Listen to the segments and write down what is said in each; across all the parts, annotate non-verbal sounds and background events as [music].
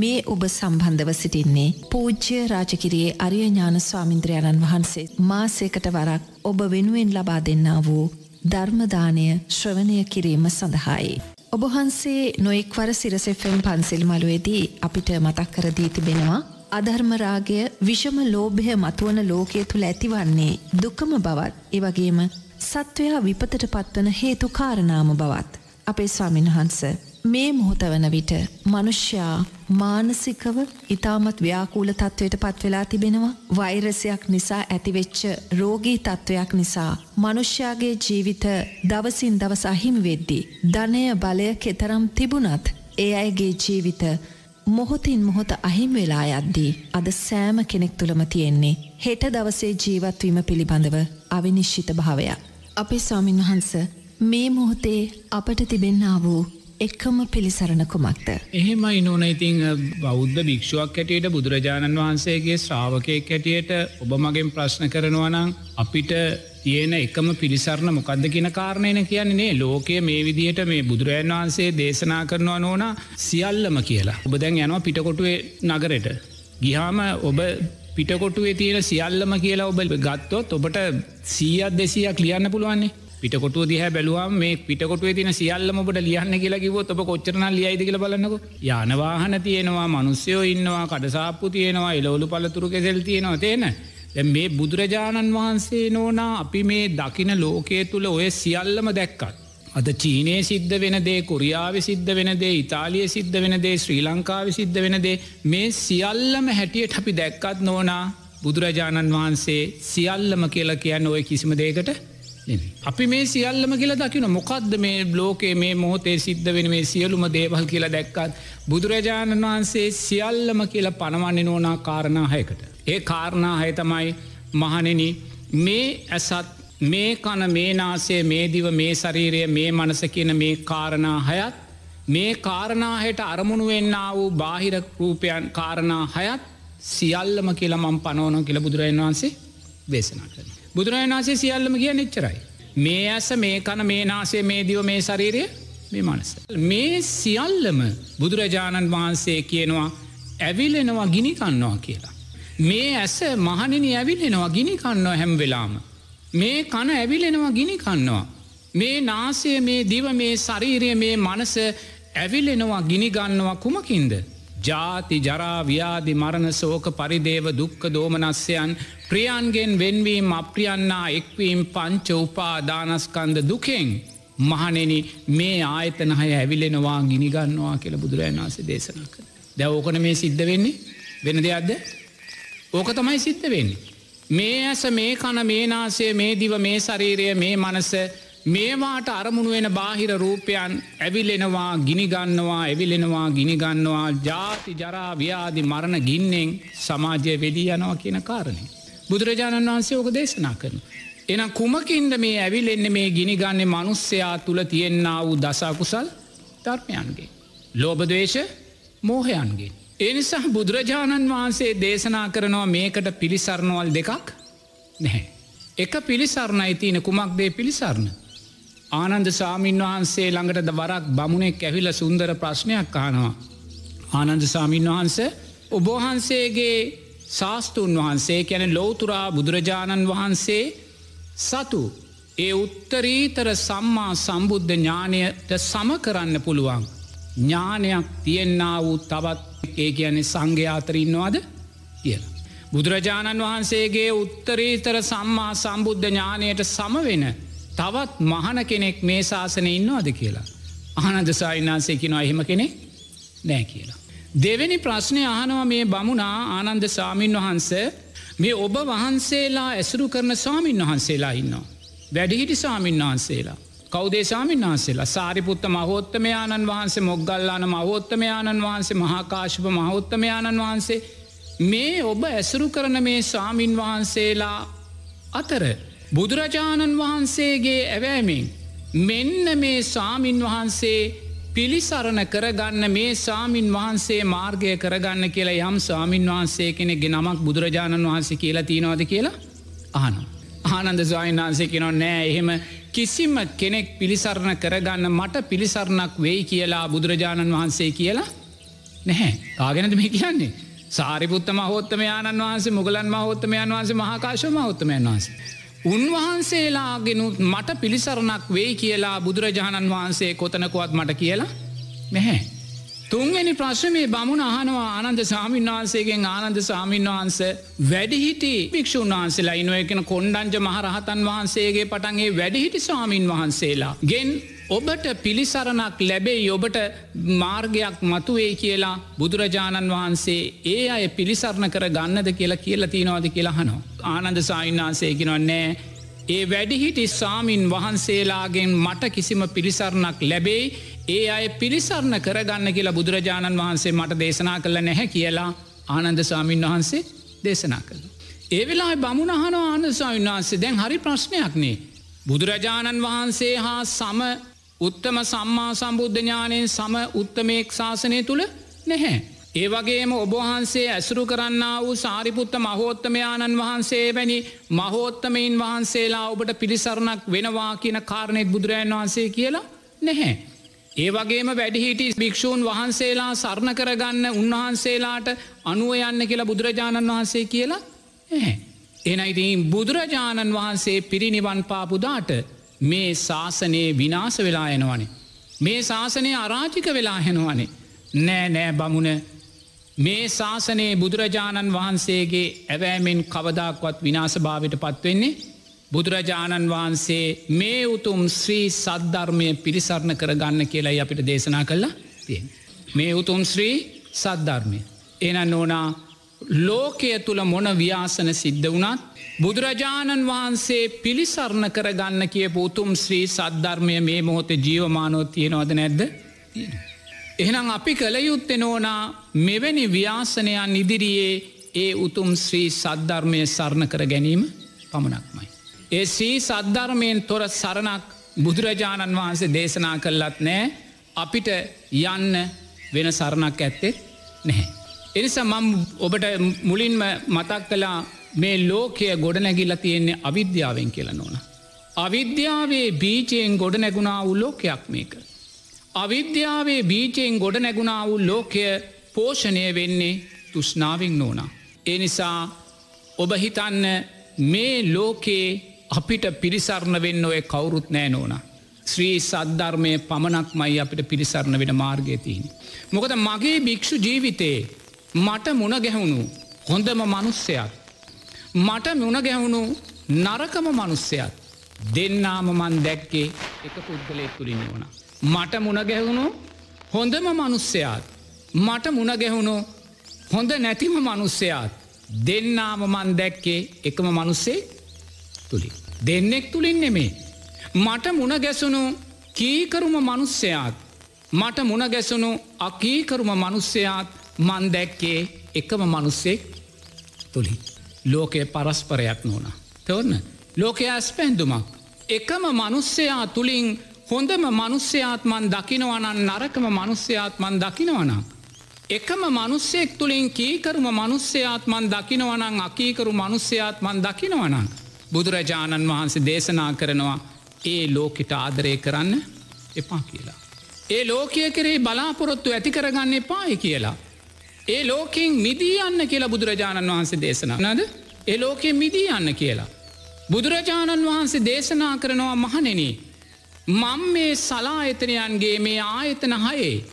මේ ඔබ සම්බන්ධව සිටින්නේ පූජ්‍ය රාජකිරයේ අරියඥාන ස්වාමින්ද්‍රයණන් වහන්සේ මාසයකට වරක් ඔබ වෙනුවෙන් ලබා දෙන්නා වූ ධර්මදානය ශ්‍රවණය කිරීම සඳහායි. ඔබහන්සේ නොෙක්වර සිරසෙෆම් පන්සිල් මලුවේදී අපිට මතක් කරදී තිබෙනවා අධර්මරාගය විෂම ලෝභය මතුවන ලෝකය තුළ ඇතිවන්නේ දුකම බවත් එවගේම සත්වයා විපතට පත්වන හේතු කාරණාම බවත් අපේ ස්වාමින්හන්ස මේ මොහොත වන විට මනුෂ්‍යයා මානසිකව ඉතාමත් ව්‍යාකූල තත්ත්වයට පත්වෙලා තිබෙනවා වෛරසයක් නිසා ඇතිවෙච්ච රෝගී තත්ත්වයක් නිසා මනුෂ්‍යයාගේ ජීවිත දවසින් දවස අහිමි වෙද්දී ධනය බලය කෙතරම් තිබුණත් ඒ අයගේ ජීවිත මොහොතින් මොහොත අහිම් වෙලා යද්දී අද සෑම කෙනෙක් තුළම තියෙන්නේ හෙට දවසේ ජීවත්වීම පිළිබඳව අවිනිශ්චිත භාවයක්. අපේ ස්වාමින් වහන්ස මේ මොහොතේ අපට තිබෙන්නා වූ එකම පිළිසරණ කුමක්ද. එහෙමයි නොන ඉතිං බෞද්ධ භික්ෂුවක් ඇටියට බුදුරජාණන් වහන්සේගේ ශ්‍රාවකයක් ඇටියට ඔබ මගෙන් ප්‍රශ්න කරනවනං අපිට තියෙන එකම පිළිසරණ මොකක්ද කියන කාරණයන කියන්නේ ලෝකය මේ විදිහට මේ බුදුරජන් වහන්සේ දේශනා කරනවා නෝන සියල්ලම කියලා. ඔබ දැන් යනවා පිටකොටුවේ නගරට. ගිහාම ඔබ පිටකොටුවේ තියෙන සියල්ලම කියලා ඔබ ගත්තොත් ඔබට සීියත් දෙසියක් ලියන්න පුළුවන්නේ පිටකොටුව දිහ බැලුවම් මේ පිටකොටුවේ තින සියල්ලම ඔබට ලියන්න කියලා කිවොත් ඔබ කොච්චරන ලියයිද කියල බලන්නක යනවාහන තියෙනවා මනුස්්‍යයෝ ඉන්නවා කඩසාප්පු තියෙනවා එලවලු පලතුරු කෙසෙල් තියෙනවා තියෙන දැ මේ බුදුරජාණන් වහන්සේ නෝනා අපි මේ දකින ලෝකයේ තුළ ඔය සියල්ලම දැක්කත්. අද චීනය සිද්ධ වෙනදේ කොරියාව සිද්ධ වෙනදේ ඉතාලිය සිද්ධ වෙනදේ ශ්‍රී ලංකාව සිද්ධ වෙනදේ මේ සියල්ලම හැටියට අපි දැක්කත් නෝනා බුදුරජාණන් වහන්සේ සියල්ලම කියලා කියන්න ඔය කිසිම දේකට අපි මේ සියල්ලම කියලා දකින මොකක්ද මේ බ්ලෝකේ මේ මොහොතේ සිද්ධ වෙන මේ සියලුම දේවල් කියලා දැක්කත් බුදුරජාණන් වහන්සේ සියල්ලම කියලා පනවන්නේ නෝනා කාරණාහයකට. ඒ කාරණාහය තමයි මහනෙන මේ ඇසත් මේ කන මේ නාසේ මේ දිව මේ ශරීරය මේ මනස කියන මේ කාරණාහයත් මේ කාරණාහයට අරමුණු වෙන්න වූ බාහිර රූපයන් කාරණා හයත් සියල්ලම කියලා මම් පනෝන කියල බුදුරජන් වහන්සේ දේශනා කරන. බුදුරජන් වන්සේ සියල්ලම කිය නිච්චරයි. මේ ඇස මේ කන මේ නාසේ මේ දිව මේ ශරීරය මේ මනස. මේ සියල්ලම බුදුරජාණන් වහන්සේ කියනවා ඇවිලෙනවා ගිනිකන්නවා කියලා. මේ ඇස මහනිනි ඇවිලෙනවා ගිනිකන්නවා හැම් වෙලාම. මේ කන ඇවිලෙනවා ගිනිකන්නවා. මේ නාසය මේ දිව මේ ශරීරය මේ මනස ඇවිලෙනවා ගිනිගන්නවා කුමකින්ද. ජාති ජරාවියාදි මරණ සෝක පරිදේව දුක්ක දෝමනස්්‍යයන් ප්‍රියන්ගෙන් වෙන්වීම් අප්‍රියන්නා එක්වීම් පංච උපාදානස්කන්ද දුකෙන් මහනෙන මේ ආයතනහය ඇවිලෙනවා ගිනිගන්නවා කියල බුදුරජන් වන්සේ දේශනක. දැව ඕකන මේ සිද්ධ වෙන්නේ වෙන දෙයක්ද ඕක තමයි සිද්ධ වෙන්නේ. මේ ඇස මේ කන මේ නාසය මේ දිව මේ ශරීරය මේ මනස මේවාට අරමුණ වෙන බාහිර රූපයන් ඇවිලෙනවා ගිනිගන්නවා ඇවිලෙනවා ගිනිගන්නවා ජාති ජරාව්‍යාදි මරණ ගින්නෙන් සමාජය වෙදී යනවා කියන කාරණය. බුදුරජාණන් වහන්සේ ඕක දේශනා කරන. එන කුමකින්ද මේ ඇවිලෙන්න මේ ගිනිගන්නේ මනුස්්‍යයා තුළ තියෙන්න්න වූ දසාකුසල් ධර්මයන්ගේ. ලෝබදවේශ මෝහයන්ගේ. එනිසා බුදුරජාණන් වහන්සේ දේශනා කරනවා මේකට පිළිසරණවල් දෙකක් නැහැ. එක පිළිසරණ අයිතින කුමක් දේ පිළිසරණ ආනන්ද සාමීන් වහන්සේ ළඟට දවරක් බමුණෙක් ඇවිල සුන්දර ප්‍රශ්නයක් කානවා. ආනන්ද සාමීන් වහන්ස ඔබහන්සේගේ ශාස්තූන් වහන්සේ කැන ලෝතුරා බුදුරජාණන් වහන්සේ සතු ඒ උත්තරීතර සම්මා සම්බුද්ධ ඥානයට සම කරන්න පුළුවන්. ඥානයක් තියෙන්න්නා වූ තවත් ඒ කියන්නේ සංඝයාතරඉන්නවාද කියලා. බුදුරජාණන් වහන්සේගේ උත්තරීතර සම්මා සම්බුද්ධ ඥානයට සමවෙන තවත් මහන කෙනෙක් මේ ශාසනය ඉන්නවාද කියලා. අහනද සායිනාන්සේකිනවා එහෙම කෙනෙ නෑ කියලා. දෙවැනි ප්‍රශ්නය අහනවා මේ බමුණා ආනන්ද සාමීන් වහන්ස මේ ඔබ වහන්සේලා ඇසුරු කරන සාමීන් වහන්සේලා ඉන්නවා. වැඩිහිටි සාමීන් වහන්සේලා. කෞදේ සාමීන් වහන්සේලා සාරිපුත්ත මහෝත්තමයාණන් වහන්සේ මොග්ගල්ලාන මහෝත්තමයාණන් වහන්සේ මහාකාශප මහෝත්තමයාණන් වහන්සේ මේ ඔබ ඇසුරු කරන මේ සාමීන් වහන්සේලා අතර බුදුරජාණන් වහන්සේගේ ඇවෑමෙන් මෙන්න මේ සාමීන් වහන්සේ පිළිසරණ කරගන්න මේ සාමීන් වහන්සේ මාර්ගය කරගන්න කියලා යම් සාමීන් වහන්සේ කෙනෙක් නමක් බුදුරජාණන් වහන්සේ කියලා තියෙනවාද කියලා ආන. ආනන්ද ස්වායින් වහන්සේ කෙනො නෑ එහෙම කිසිම කෙනෙක් පිළිසරණ කරගන්න මට පිළිසරණක් වෙයි කියලා බුදුරජාණන් වහන්සේ කියලා නැහැ ආගෙනද මේ කියන්නේ. සාරිපුත්ත මහෝත්තම යාණන් වහන්සේ මුගලන් මහෝත්තමයන් වහන්සේ මහාකාශ මහෝත්තමයන් වහන්සේ. උන්වහන්සේලාගෙනුත් මට පිළිසරණක් වෙයි කියලා බුදුරජාණන් වහන්සේ කොතනකුවත් මට කියලා නැහැ. තුන්වැනි ප්‍රශ්න මේ බමුණ අහනවා ආනන්ද සාමීන් වහන්සේගෙන් ආනන්ද සාමීන් වහන්ස වැඩිහිටි භික්ෂූන් වහන්සේලා ඉනුවකෙන කොණ්ඩංජ මහරහතන් වහන්සේගේ පටන්ගේ වැඩිහිටි ස්වාමීන් වහන්සේලා ගෙන් ඔබට පිළිසරණක් ලැබෙයි ඔබට මාර්ගයක් මතුවේ කියලා බුදුරජාණන් වහන්සේ ඒ අය පිළිසරණ කර ගන්නද කියලා කියල තියෙනවාද කියලාහනෝ. ආනන්ද සායින්නාන්සේගෙනවන්නෑ. ඒ වැඩිහිටි ස්වාමින් වහන්සේලාගෙන් මට කිසිම පිළිසරණක් ලැබෙයි ඒ අය පිළිසරණ කරගන්න කියලා බුදුරජාණන් වහන්සේ මට දේශනා කළ නැහැ කියලා ආනන්ද සාමීන් වහන්සේ දේශනා කළ. ඒ වෙලා බමුණහන ආනසාවින්නාන්සේ දැන් හරි ප්‍රශ්නයක් නේ. බුදුරජාණන් වහන්සේ හා සම උත්තම සම්මා සම්බුද්ධ ඥානයෙන් සම උත්තමයෙක් ශාසනය තුළ නැහැ. ඒ වගේම ඔබහන්සේ ඇසුරු කරන්න වූ සාරිපුත්ත මහෝත්තමයාණන් වහන්සේ වැනි මහෝත්තමයින් වහන්සේලා ඔබට පිළිසරණක් වෙනවා කියන කාරණෙත් බුදුරජන් වහන්සේ කියලා නැහැ. ඒ වගේම වැඩිහිටි භික්‍ෂූන් වහන්සේලා සරණ කරගන්න උන්වහන්සේලාට අනුව යන්න කියලා බුදුරජාණන් වහන්සේ කියලා එනයිතින් බුදුරජාණන් වහන්සේ පිරිනිවන් පාපුදාට මේ ශාසනයේ විනාස වෙලා යනවනේ. මේ ශාසනය අරාජික වෙලා හෙනවනේ. නෑ නෑ බමුණ මේ ශාසනයේ බුදුරජාණන් වහන්සේගේ ඇවෑමෙන් කවදක්වත් විනාසභාවට පත්වවෙන්නේ. බුදුරජාණන් වහන්සේ මේ උතුම් ශ්‍රී සද්ධර්මය පිරිසරණ කරගන්න කියලයි අපිට දේශනා කල්ලා තියෙන්. මේ උතුම් ශ්‍රී සද්ධර්මය. එන නෝනා ලෝකය තුළ මොන ව්‍යාසන සිද්ධ වනත් බුදුරජාණන් වහන්සේ පිළිසරණ කරගන්න කියපු උතුම් ශ්‍රී සද්ධර්මය මේ මොහොතේ ජීවමානොත් තියෙනවද නැද්ද එහෙනම් අපි කළ යුත්තෙනෝනා මෙවැනි ව්‍යාසනයන් ඉදිරියේ ඒ උතුම් ශ්‍රී සද්ධර්මය සරණ කර ගැනීම පමණක්මයි. ඒ ශ්‍රී සද්ධර්මයෙන් තොර සරණක් බුදුරජාණන් වහන්සේ දේශනා කල්ලත් නෑ අපිට යන්න වෙන සරණක් ඇත්තෙත් නැහැ. එනිසා මම් ඔබට මුලින්ම මතක් කලා මේ ලෝකය ගොඩනැගිල්ල තියෙන්නේ අවිද්‍යාවෙන් කියලා නොන. අවිද්‍යාවේ බීචයෙන් ගොඩ නැගුණා වූ ලෝකයක් මේක. අවිද්‍යාවේ බීචයෙන් ගොඩ නැගුණා වූ ලෝකය පෝෂණය වෙන්නේ තුෂ්නාවෙන් නෝනා. ඒ නිසා ඔබ හිතන්න මේ ලෝකයේ අපිට පිරිසරණ වෙන්න ඔය කවුරුත් නෑ නෝනා. ශ්‍රී සද්ධර්මය පමණක් මයි අපිට පිරිසරණ වෙන මාර්ගය තියන්. මොකද මගේ භික්‍ෂු ජීවිතයේ මට මුණ ගැහුණු හොඳම මනුස්සයත්. මට මුණ ගැහුණු නරකම මනුස්සයත්. දෙන්නාම මන් දැක්කේ එක පුද්ගලයෙක් තුළින් වුණ. මට මුණ ගැහුණු හොඳම මනුස්සයාත්. මට මුණ ගැහුණු හොඳ නැතිම මනුස්සයාත්. දෙන්නාම මන් දැක්කේ එකම මනුස්සේ තුළින්. දෙන්නෙක් තුළින් නෙමේ. මට මුණ ගැසුණු කීකරුම මනුස්සයාත්. මට මුණ ගැසුණු අකීකරුම මනුස්සයාත් මන් දැක්කේ එකම මනුස්සෙක් තුළින්. ලෝකය පරස්පරයක් නොන. තවරන ලෝකය ඇස්පැන්දුමක්. එකම මනුස්සයා තුළින් හොඳම මනුස්්‍යයාත්මන් දකිනවනන් නරකම මනුස්්‍යයාත්මන් දකිනවනම්. එකම මනුස්සෙක් තුළින් කීකරුම මනුස්්‍යයාත්මන් දකිනවනං අකීකරු මනුස්්‍යයාත්මන් දකිනවනං. බුදුරජාණන් වහන්සේ දේශනා කරනවා ඒ ලෝකෙට ආදරය කරන්න එපා කියලා. ඒ ලෝකය කරේ බලාපොරොත්තු ඇතිකරගන්න එපායි කියලා. ඒ ලෝකෙන් මිදී යන්න කියලා බුදුරජාණන් වහන්සේ දේශනා නද ඒ ලෝකෙන් මිදී යන්න කියලා. බුදුරජාණන් වහන්සේ දේශනා කරනවා මහනෙන මං මේ සලායතනයන්ගේ මේ ආයතන හයේ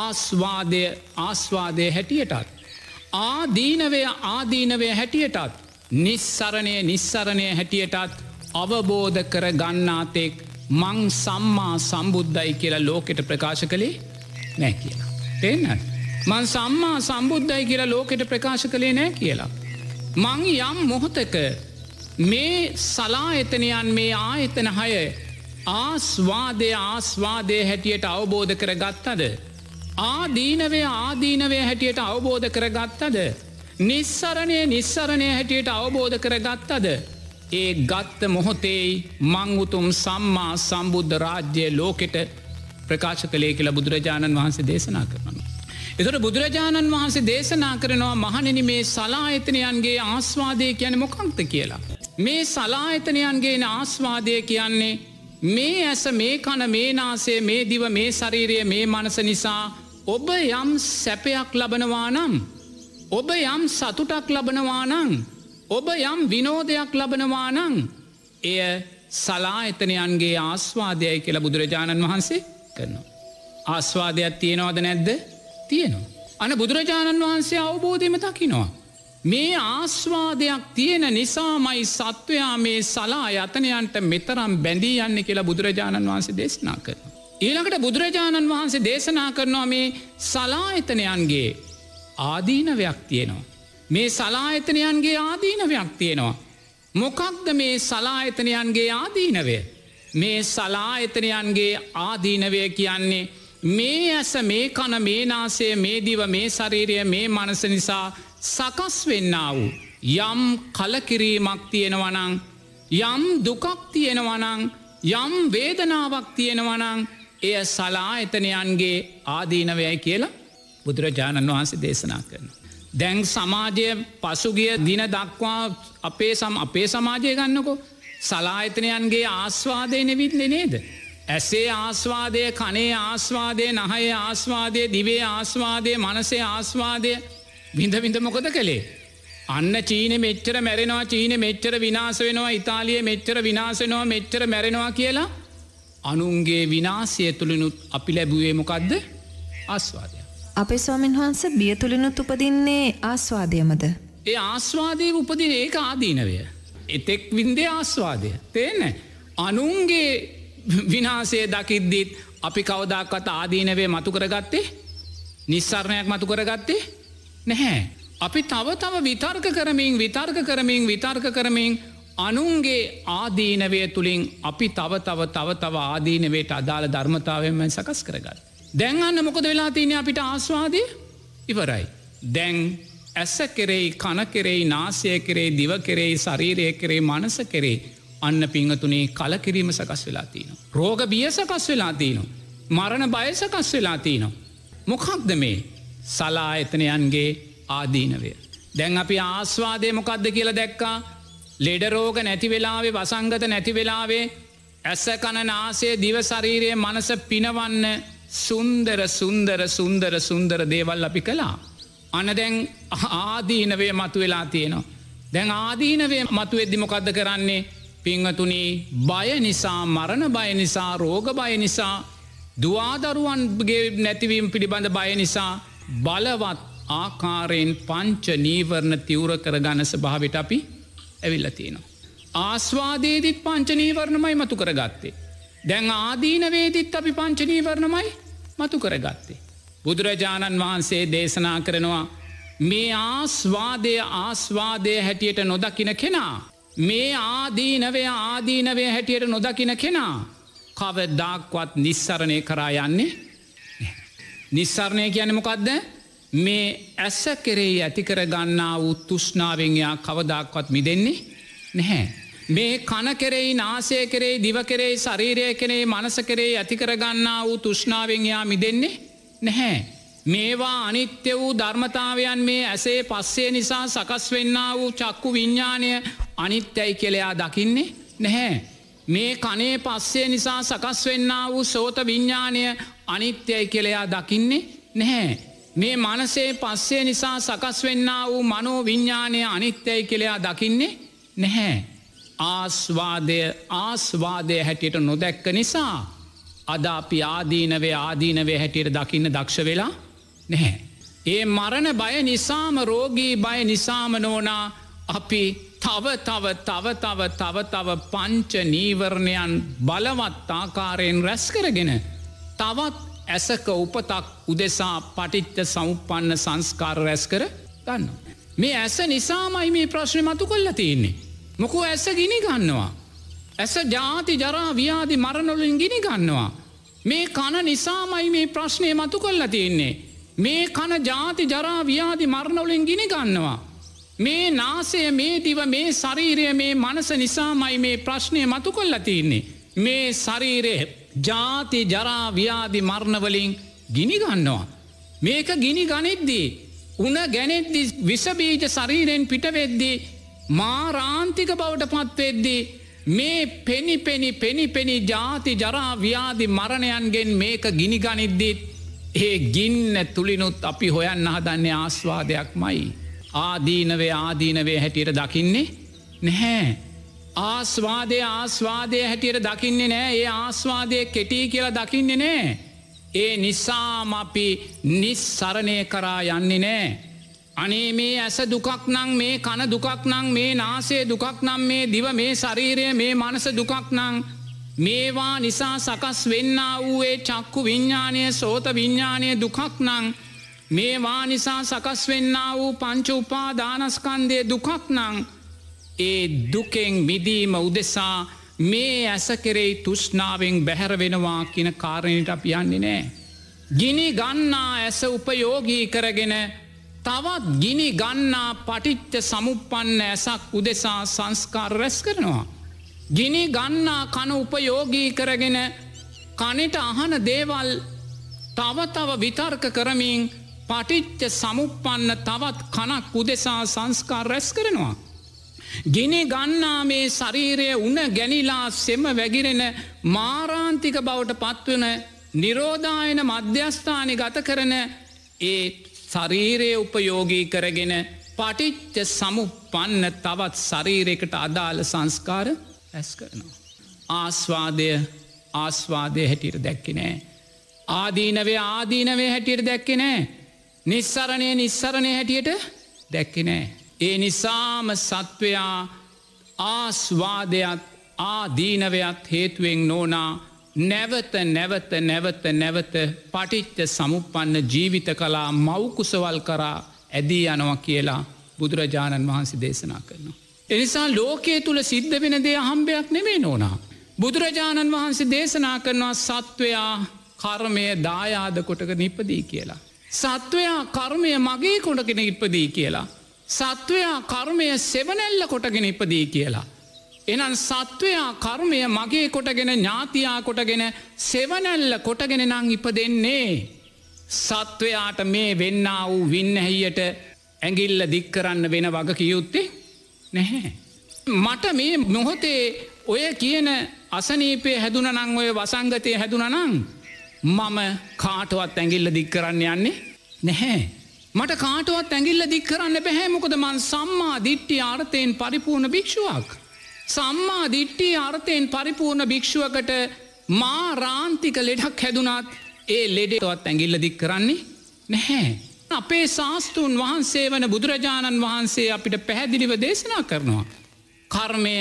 ආස්වාදය ආස්වාදය හැටියටත් ආදීනවය ආදීනවය හැටියටත් නිස්සරණය නිස්සරණය හැටියටත් අවබෝධ කර ගන්නාතෙක් මං සම්මා සම්බුද්ධයි කියලා ලෝකෙට ප්‍රකාශ කළේ නැ කියලා. තෙන්න්න. මං සම්මා සම්බුද්ධයි කියලා ලෝකෙට ප්‍රකාශ කළේ නෑ කියලා. මං යම් මොහොතක මේ සලා එතනයන් මේ ආයතන හය ආස්වාදය ආස්වාදය හැටියට අවබෝධ කර ගත්තද. ආදීනවේ ආදීනවේ හැටියට අවබෝධ කර ගත්තද. නිස්සරණය නිස්සරණය හැටියට අවබෝධ කර ගත්තද. ඒ ගත්ත මොහොතෙයි මංගුතුම් සම්මා සම්බුද්ධ රාජ්‍යය ලෝකෙට ප්‍රකාශ කළේ කියලා බුදුරජාණන් වහන්සේ දේශනා කරනවා. එතොට බුදුරජාණන් වහන්සේ දේශනා කරනවා මහනෙන මේ සලායතනයන්ගේ ආස්වාදය කියන මොකක්ද කියලා. මේ සලායතනයන්ගේ ආස්වාදය කියන්නේ මේ ඇස මේ කන මේ නාසේ මේ දිව මේ ශරීරය මේ මනස නිසා ඔබ යම් සැපයක් ලබනවා නම් ඔබ යම් සතුටක් ලබනවා නං ඔබ යම් විනෝදයක් ලබනවා නං එය සලායතනයන්ගේ ආස්වාදයයි කියලා බුදුරජාණන් වහන්සේ කරනවා. ආස්වාදයක් තියෙනවාද නැද්ද තියෙනවා. අන බුදුරජාණන් වහන්සේ අවබෝධයම දකිනවා. මේ ආස්වාදයක් තියෙන නිසාමයි සත්වයා මේ සලා යතනයන්ට මෙතරම් බැඳී යන්න කියලා බුදුරජාණන් වහන්සේ දේශනා කර. ඊළඟට බුදුරජාණන් වහන්සේ දේශනා කරනවා මේ සලායතනයන්ගේ ආදීනවයක් තියෙනවා. මේ සලායතනයන්ගේ ආදීනවයක් තියෙනවා. මොකක්ද මේ සලායතනයන්ගේ ආදීනවය. මේ සලායතනයන්ගේ ආදීනවය කියන්නේ මේ ඇස මේ කන මේ නාසය මේ දිව මේ ශරීරය මේ මනස නිසා සකස් වෙන්න වූ. යම් කලකිරීමක් තියෙනවනං යම් දුකක් තියෙනවනං යම් වේදනාවක් තියෙනවනං එය සලා එතනයන්ගේ ආදීනවයයි කියලා බුදුරජාණන් වහන්සේ දේශනා කරන. දැන් සමාජය පසුගිය දින දක්වා අපේ සම අපේ සමාජය ගන්නකෝ සලායතනයන්ගේ ආස්වාදයන විත්ලි නේද. ඇසේ ආස්වාදය කනේ ආස්වාදය නහය ආස්වාදය දිවේ ආස්වාදය මනසේ ආස්වාදය විඳවිඳ මොකද කළේ. අන්න චීන මෙච්චර මැරෙනවා චීන මෙච්චර විනාස වෙනවා ඉතාලිය මෙච්චර විනාසෙනවා මෙච්චර මැරෙනවා කියලා අනුන්ගේ විනාසය තුළිනුත් අපි ලැබුවේ මොකක්ද ආස්වාදය. අපේ ස්වාමන් වහන්ස බිය තුළිනුත් උපදින්නේ ආස්වාදයමද. ඒ ආස්වාදය උපදින ඒක ආදීනවය. එතෙක් වින්දේ ආස්වාදය. තේන අනුන්ගේ විනාසේ දකිද්දීත් අපි කවදක්කත ආදීනවේ මතු කරගත්තේ නිස්සරණයක් මතු කරගත්තේ නැහැ. අපි තව තම විතර්ක කරමින් විතර්ක කරමින් විතර්ක කරමින් අනුන්ගේ ආදීනවය තුළින් අපි තව තව තව තව ආදීනවයට අදාළ ධර්මතාවෙන්ම සකස් කරගත්. දැන් අන්න මොකද වෙලා තියන අපිට ආස්වාදය ඉවරයි. දැන් ඇස කෙරෙයි කන කෙරෙයි නාසය කෙරේ දිව කෙරෙයි ශරීරය කෙරේ මනස කෙරේ අන්න පිංහතුනේ කලකිරීම සකස් වෙලා තියනවා. රෝග බිය සකස් වෙලා තියනවා. මරණ බයසකස් වෙලා තියනවා. මොකක්ද මේ සලා එතනයන්ගේ ආදීනවය. දැන් අපි ආස්වාදය මොකක්ද කියලා දැක්කා ලෙඩරෝග නැතිවෙලාවේ වසංගත නැතිවෙලාවේ ඇස කණනාසේ දිවශරීරයේ මනස පිනවන්න සුන්දර සුන්දර සුන්දර සුන්දර දේවල් අපි කළා. අන දැන් ආදීනවේ මතු වෙලා තියෙනවා. දැන් ආදීනවේ මතු වෙද්දිමොකක්ද කරන්නේ පිංහතුනි බය නිසා මරණ බය නිසා රෝග බය නිසා දවාදරුවන්ගේ නැතිවීම් පිළිබඳ බය නිසා බලවත් ආකාරයෙන් පංච නීවරණ තිවර කරගන්න ස්භාවිට අපි ඇවිල්ල තියෙනවා. ආස්වාදේදිත් පංච නීවරණමයි මතු කරගත්තේ. දැන් ආදීනවේදිත් අපි පංච නීවරණමයි මතු කරගත්තේ. බුදුරජාණන් වහන්සේ දේශනා කරනවා මේ ආස්වාදය ආස්වාදය හැටියට නොදකින කෙනා මේ ආදීනවේ ආදීනවේ හැටියට නොදකින කෙනා කවදදාක්වත් නිස්සරණය කරා යන්නේ නිස්සරණය කියනමකක්ද මේ ඇස්ස කෙරෙහි ඇතිකර ගන්නා වූ තුෂ්නාවෙන්යා කවදක්වත් මිදෙන්නේ නැහැ. මේ කන කෙරෙයි නාසය කෙරෙයි දිව කෙරෙයි ශරීරය කෙනෙයි මනස කෙරෙයි ඇතිකර ගන්නා වූ තුෂ්නාවෙන්යා මිදෙන්නේ නැහැ. මේවා අනිත්‍ය වූ ධර්මතාවයන් මේ ඇසේ පස්සේ නිසා සකස් වෙන්න වූ චක්කු විඤ්ඥානය අනිත්‍යයි කෙලයා දකින්නේ නැහැ. මේ කනේ පස්සේ නිසා සකස් වෙන්න වූ සෝත විඤ්ඥානය අනිත්‍යයි කෙලයා දකින්නේ නැහැ. මේ මනසේ පස්සේ නිසා සකස් වෙන්න වූ මනෝ විඤ්ඥානය අනිත්‍යයි කෙලයා දකින්නේ නැහැ. ආස්වාදය ආස්වාදය හැටියට නොදැක්ක නිසා. අද අපි ආදීනවේ ආදීනවේ හැටියට දකින්න දක්ෂ වෙලා නැහැ. ඒ මරණ බය නිසාම රෝගී බය නිසාම නෝනා අපි තව තව තව තව තව තව පංච නීවරණයන් බලවත්තාකාරයෙන් රැස්කරගෙන තවත් ඇසක උපතක් උදෙසා පටිච්ච සෞපන්න සංස්කාර රැස් කර ගන්න. මේ ඇස නිසාමයි මේ ප්‍රශ්න මතු කොල්ල තියෙන්නේ. මොකෝ ඇස ගිනි ගන්නවා. ඇස ජාති ජරා ව්‍යාදි මරණොලින් ගිනි ගන්නවා. මේ කන නිසාමයි මේ ප්‍රශ්නය මතු කොල්ල තියෙන්නේ. මේ කන ජාති ජරා ව්‍යාදි මරණොලින් ගිනි ගන්නවා. මේ නාසය මේ දිව මේ ශරීරය මේ මනස නිසාමයි මේ ප්‍රශ්නය මතු කොල්ල තියන්නේ. මේ ශරීරය ජාති ජරාව්‍යාදි මරණවලින් ගිනිගන්නවා. මේක ගිනි ගනිද්දී. උන ගැනෙද්දි විසබීජ ශරීරයෙන් පිටවෙද්දී මාරාන්තික බවට පත්වෙද්දී. මේ පෙනි පෙනි පෙනි පෙනි ජාති ජරාව්‍යාදි මරණයන්ගෙන් මේක ගිනිගනිද්දිත්. ඒ ගින්න තුළිනුත් අපි හොයන්න හදන්නේ ආස්වාදයක් මයි. ආදීනවේ ආදීනවේ හැටියට දකින්නේ නැහැ. ආස්වාදය ආස්වාදය හැටියට දකින්නේ නෑ ඒ ආස්වාදය කෙටී කියලා දකින්නේ නෑ. ඒ නිසාම අපි නිස්සරණය කරා යන්නේ නෑ. අනේ මේ ඇස දුකක් නං මේ කන දුකක් නං මේ නාසේ දුකක් නම් මේ දිව මේ ශරීරය මේ මනස දුකක් නං මේවා නිසා සකස් වෙන්න වූයේ චක්කු විඤ්ඥානය සෝත විඤ්ඥානය දුකක් නං මේවා නිසා සකස් වෙන්න වූ පංච උපා දානස්කන්දය දුකක් නං ඒ දුකෙන් මිදීම උදෙසා මේ ඇස කෙරෙයි තුෂ්නාවෙන් බැහැරවෙනවා කියන කාරණයට අපියන්නේ නෑ. ගිනි ගන්නා ඇස උපයෝගී කරගෙන තවත් ගිනි ගන්නා පටිච්ච සමුපන්න ඇසක් උදෙසා සංස්කාර රැස් කරනවා. ගිනි ගන්නා කන උපයෝගී කරගෙන කනිට අහන දේවල් තව තව විතර්ක කරමින් පටිච්ච සමුපපන්න තවත් කනක් උදෙසා සංස්කාර රැස් කරනවා. ගෙන ගන්නා මේ ශරීරය උන ගැනිලා සෙම වැගිරෙන මාරාන්තික බවට පත්වන නිරෝධායන මධ්‍යස්ථානි ගත කරන ඒ ශරීරය උපයෝගී කරගෙන පටිච්ච සමුපන්න තවත් ශරීරයකට අදාළ සංස්කාර ඇස් කරනවා. ආස්වාදය ආස්වාදය හැටියට දැක්කි නෑ. ආදීනවේ ආදීනවේ හැටියට දැක්කි නෑ. නිස්සරණය නිස්සරණය හැටියට දැක්කනෑ. ඒ නිසාම සත්වයා ආස්වාදයක් ආදීනවයක් හේතුවෙන් නෝනා නැවත නැවත නැවත නැවත පටිච්ච සමුපන්න ජීවිත කලා මවකුසවල් කරා ඇදී යනවා කියලා බුදුරජාණන් වහන්සේ දේශනා කරනවා. එනිසා ලෝකයේ තුළ සිද්ධ වෙන දේ හම්බයක් නෙමේ නොනා. බුදුරජාණන් වහන්සේ දේශනා කරනවා සත්වයා කර්මය දායාද කොටක නිපදී කියලා. සත්වයා කර්මය මගේ කොටගෙන ඉපදී කියලා. සත්වයා කර්මය සෙවනැල්ල කොටගෙන ඉපදී කියලා. එනන් සත්වයා කර්මය මගේ කොටගෙන ඥාතියා කොටගෙන සෙවනැල්ල කොටගෙන නං ඉප දෙන්නේ. සත්වයාට මේ වෙන්න වූ වින්නහැයියට ඇගිල්ල දික්කරන්න වෙන වග කියයුත්තේ නැහැ. මට මේ නොහොතේ ඔය කියන අසනීපය හැදුන නං ඔය වසංගතය හැදුන නං මම කාටවත් ඇගිල්ල දික්කරන්න යන්නේ නැහැ. මට කාටුවත් ඇඟිල්ල දික් කරන්න බැහැ මොකද මන් සම්මා දිට්ටි අර්ථයෙන් පරිපූර්ණ භික්ෂුවක්. සම්මා දිට්ටි අර්ථයෙන් පරිපූර්ණ භික්ෂුවකට මා රාන්තික ලෙඩක් හැදුනත් ඒ ලෙඩේවත් ඇඟිල්ල දික් කරන්නේ නැහැ. අපේ ශාස්තූන් වහන්සේ වන බුදුරජාණන් වහන්සේ අපිට පැහැදිලිව දේශනා කරනවා. කර්මය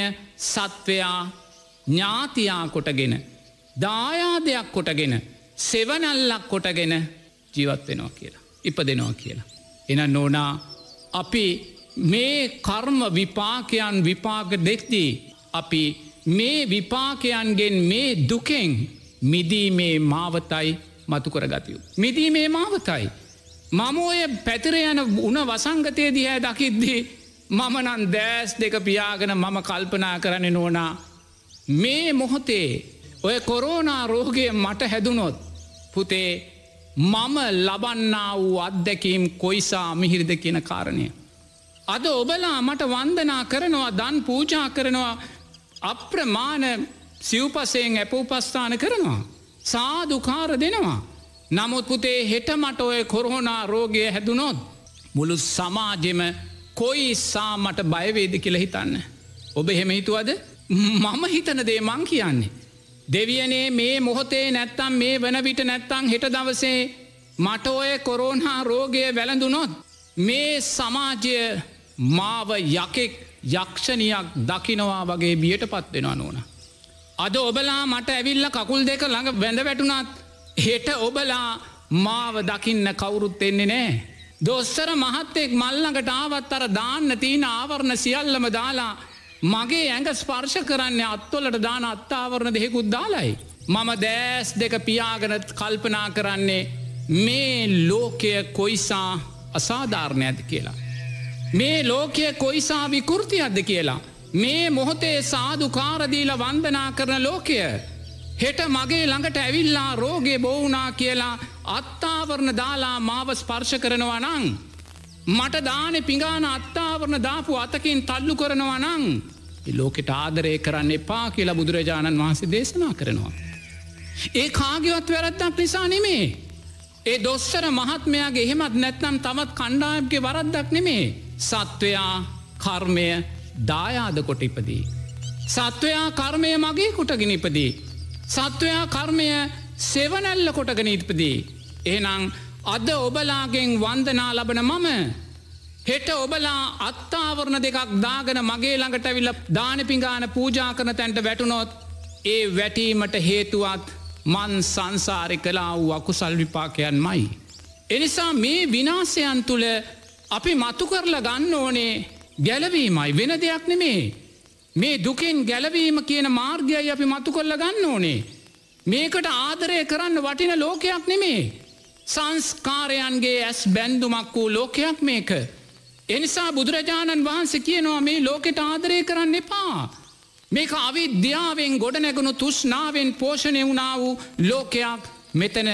සත්වයා ඥාතියා කොටගෙන. දායාදයක් කොටගෙන සෙවනල්ලක් කොටගෙන ජීවත් වෙනවා කියලා. ඉපදෙනවා කියලා. එන නෝනා අපි මේ කර්ම විපාකයන් විපාක දෙක්දී අපි මේ විපාකයන්ගෙන් මේ දුකෙන් මිදීමේ මාවතයි මතුකරගතයු. මිදීමේ මාවතයි. මම ඔය පැතිරයන උන වසංගතය දිහැ දකිද්දී මමනන් දෑස් දෙක පියාගෙන මම කල්පනා කරන නෝනා. මේ මොහොතේ ඔය කොරෝනා රෝගය මට හැදුනොත් පුතේ මම ලබන්නා වූ අත්දැකීම් කොයිසා මිහිරිද කියන කාරණය. අද ඔබලා මට වන්දනා කරනවා දන් පූජා කරනවා අප්‍රමාන සිව්පසයෙන් ඇපූපස්ථාන කරනවා. සාධකාර දෙනවා. නමුත් පුතේ හෙට මට ඔය කොරහොනා රෝගය හැදුනොත්. මුළු සමාජෙම කොයි සා මට බයවේද කියල හිතන්න. ඔබ හෙම හිතුවද මම හිතන දේ මං කියන්නේ. දෙවියනේ මේ මොහොතේ නැත්තම් මේ වනවිට නැත්තං හෙට දවසේ මට ඔය කොරෝන්හා රෝගය වැළඳුනොත් මේ සමාජය මාව යකෙක් යක්ෂණයක් දකිනවා වගේ බියට පත් වෙනවා නෝන. අද ඔබලා මට ඇවිල්ල කකුල් දෙක ළඟ බැඳ වැටුනත් හෙට ඔබලා මාව දකින්න කවුරුත් එන්නේ නෑ. දොස්සර මහත්තෙක් මල්ලඟට ආවත් අර දාන්න තියෙන ආවරණ සියල්ලම දාලා මගේ ඇඟ ස්පර්ශ කරන්න අත්වලට දාන අත්තාවරණ දෙහෙකුත් දාලයි. මම දෑස් දෙක පියාගනත් කල්පනා කරන්නේ මේ ලෝකය කොයිසා අසාධාරණ ඇද කියලා. මේ ලෝකය කොයිසා විකෘති අද කියලා. මේ මොහොතේ සාධකාරදීල වන්දනා කරන ලෝකය. හෙට මගේ ළඟට ඇවිල්ලා රෝගේ බෝවනා කියලා අත්තාවරණ දාලා මාව ස්පර්ශ කරනවා නං. මට දානෙ පිඟාන අත්තාවරණ දාපු අතකින් තල්ලු කරනවා නං ලෝකෙට ආදරය කරන්න එපා කියලා බුදුරජාණන් වහන්සේ දේශනා කරනවා. ඒ කාගවත් වැරත්තක් නිසා නෙමේ. ඒ දොස්සර මහත්මයාගේ එහෙමත් නැත්නම් තවත් කණ්ඩායම්ගේ වරද්දක් නෙමේ. සත්වයා කර්මය දායාද කොට ඉපදී. සත්වයා කර්මය මගේ කොටගෙන ඉපදී. සත්වයා කර්මය සෙවනැල්ල කොටගෙන ඉපදී. එහනම් අද ඔබලාගෙන් වන්දනා ලබන මම හෙට ඔබලා අත්තාවරණ දෙකක් දාගෙන මගේ ළඟට විල්ල දානපිගාන පූජා කරන තැන්ට වැටුනොත් ඒ වැටීමට හේතුවත් මන් සංසාරය කලා වූ අකුසල් විපාකයන් මයි. එනිසා මේ විනාසයන් තුළ අපි මතු කරලා ගන්න ඕනේ ගැලවීමයි වෙන දෙයක් නෙමේ. මේ දුකෙන් ගැලවීම කියන මාර්ගයයි අපි මතු කරලා ගන්න ඕනේ. මේකට ආදරය කරන්න වටින ලෝකයක් නෙමේ. සංස්කාරයන්ගේ ඇස් බැන්දුමක් වූ ලෝකයක් මේක. එනිසා බුදුරජාණන් වහන්සේ කියනවා මේ ලෝකෙට ආදරය කරන්න එපා. මේක අවිද්‍යාවෙන් ගොඩනැගුණු තුෂ්නාවෙන් පෝෂණය වුණා වූ ලෝකයක් මෙතන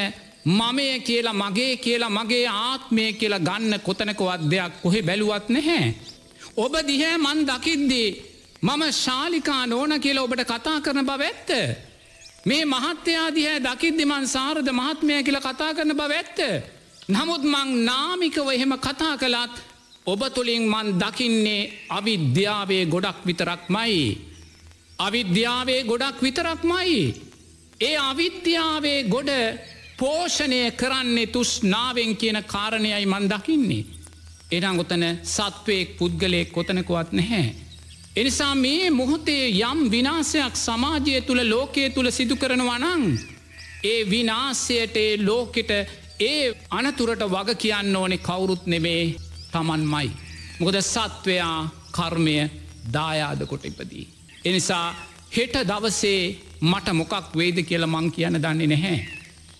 මමය කියලා මගේ කියලා මගේ ආත්මය කියලා ගන්න කොතනකවත් දෙයක් කොහෙ බැලුවත් නැහැ. ඔබ දිහැ මන් දකිද්දී මම ශාලිකා නෝන කියලා ඔබට කතා කරන බව ඇත්ත. මේ මහත්තයා දිහැ දකිද්දිමන් සාරධ මහත්මය කියල කතා කරන බව ඇත්ත. නමුත් මං නාමිකව එහෙම කතා කළත් ඔබ තුළින් මන් දකින්නේ අවිද්‍යාවේ ගොඩක් විතරක්මයි. අවිද්‍යාවේ ගොඩක් විතරක්මයි. ඒ අවිද්‍යාවේ ගොඩ පෝෂණය කරන්නේ තුස් නාවෙන් කියන කාරණයයි මන් දකින්නේ. එනම් ගොතන සත්වයෙක් පුද්ගලයෙක් කොතනකුවත් නැහැ. එනිසා මේ මොහොතේ යම් විනාසයක් සමාජය තුළ ලෝකයේ තුළ සිදු කරනවනං. ඒ විනාසයට ලෝකෙට ඒ අනතුරට වග කියන්න ඕනෙ කවුරුත් නෙමේ තමන්මයි. මොකද සත්වයා කර්මය දායාදකොට ඉපදී. එනිසා හෙට දවසේ මට මොකක් වේද කියල මං කියන දන්නේ නැහැ.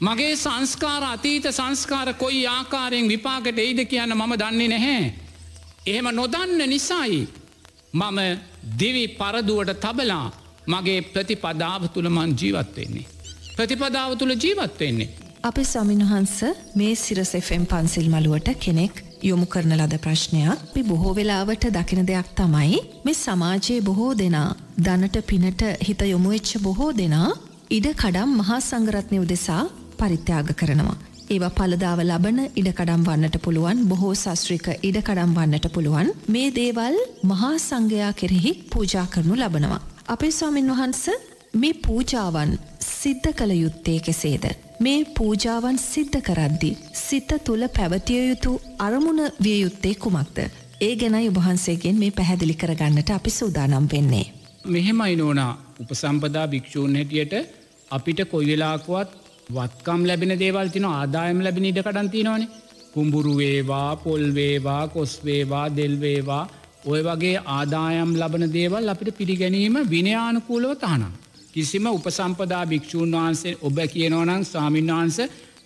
මගේ සංස්කාර අතීත සංස්කාර කොයි ආකාරයෙන් විපාකට එයිද කියන්න මම දන්නේ නැහැ. එහෙම නොදන්න නිසායි මම දිවි පරදුවට තබලා මගේ ප්‍රතිපදාව තුළ මං ජීවත්වවෙන්නේ. ප්‍රතිපදාව තුළ ජීවත්වවෙන්නේ. අපි සමින්හන්ස මේ සිරසෙෆම් පන්සිල් මලුවට කෙනෙක් යොමු කරන ලද ප්‍රශ්නයක් පි බොහෝ වෙලාවට දකින දෙයක් තමයි මේ සමාජයේ බොහෝ දෙනා දනට පිනට හිත යොමුවෙච්ච බොහෝ දෙනා ඉඩ කඩම් මහා සංගරත්නය උදෙසා පරිත්‍යාග කරනවා. ඒවා පලදාව ලබන ඉඩකඩම් වන්නට පුළුවන් බොහෝ සස්්‍රික ඉඩකඩම් වන්නට පුළුවන් මේ දේවල් මහා සංඝයා කෙරෙහි පූජා කරනු ලබනවා. අපේ ස්වාමින් වහන්ස මේ පූජාවන් සිද්ධ කළ යුත්තේ කෙසේද. මේ පූජාවන් සිද්ධ කරද්දි. සිත තුළ පැවතිය යුතු අරමුණ විය යුත්තේ කුමක්ද. ඒ ගැනයි උබහන්සේගෙන් මේ පැහැදිලි කරගන්නට අපි සූදානම් වෙන්නේ. මෙහෙමයි නෝනා උපසම්පදා භික්‍ෂූන් හැටියට අපිට කොයිවෙලාකුවත් වත්කම් ලැබෙන දේවල් තින ආදායම් ලැබෙන ඉඩකටන් තිනවනේ කුම්ඹුරුවේවා පොල්වේවා කොස්වේවා දෙල්වේවා ඔය වගේ ආදායම් ලබන දේවල් අපිට පිළිගැනීම විනයානුකූලව තහනම්. කිසිම උපසම්පදා භික්‍ෂූන් වහන්සේ ඔබ කියනෝනං ස්වාමීන් වහන්ස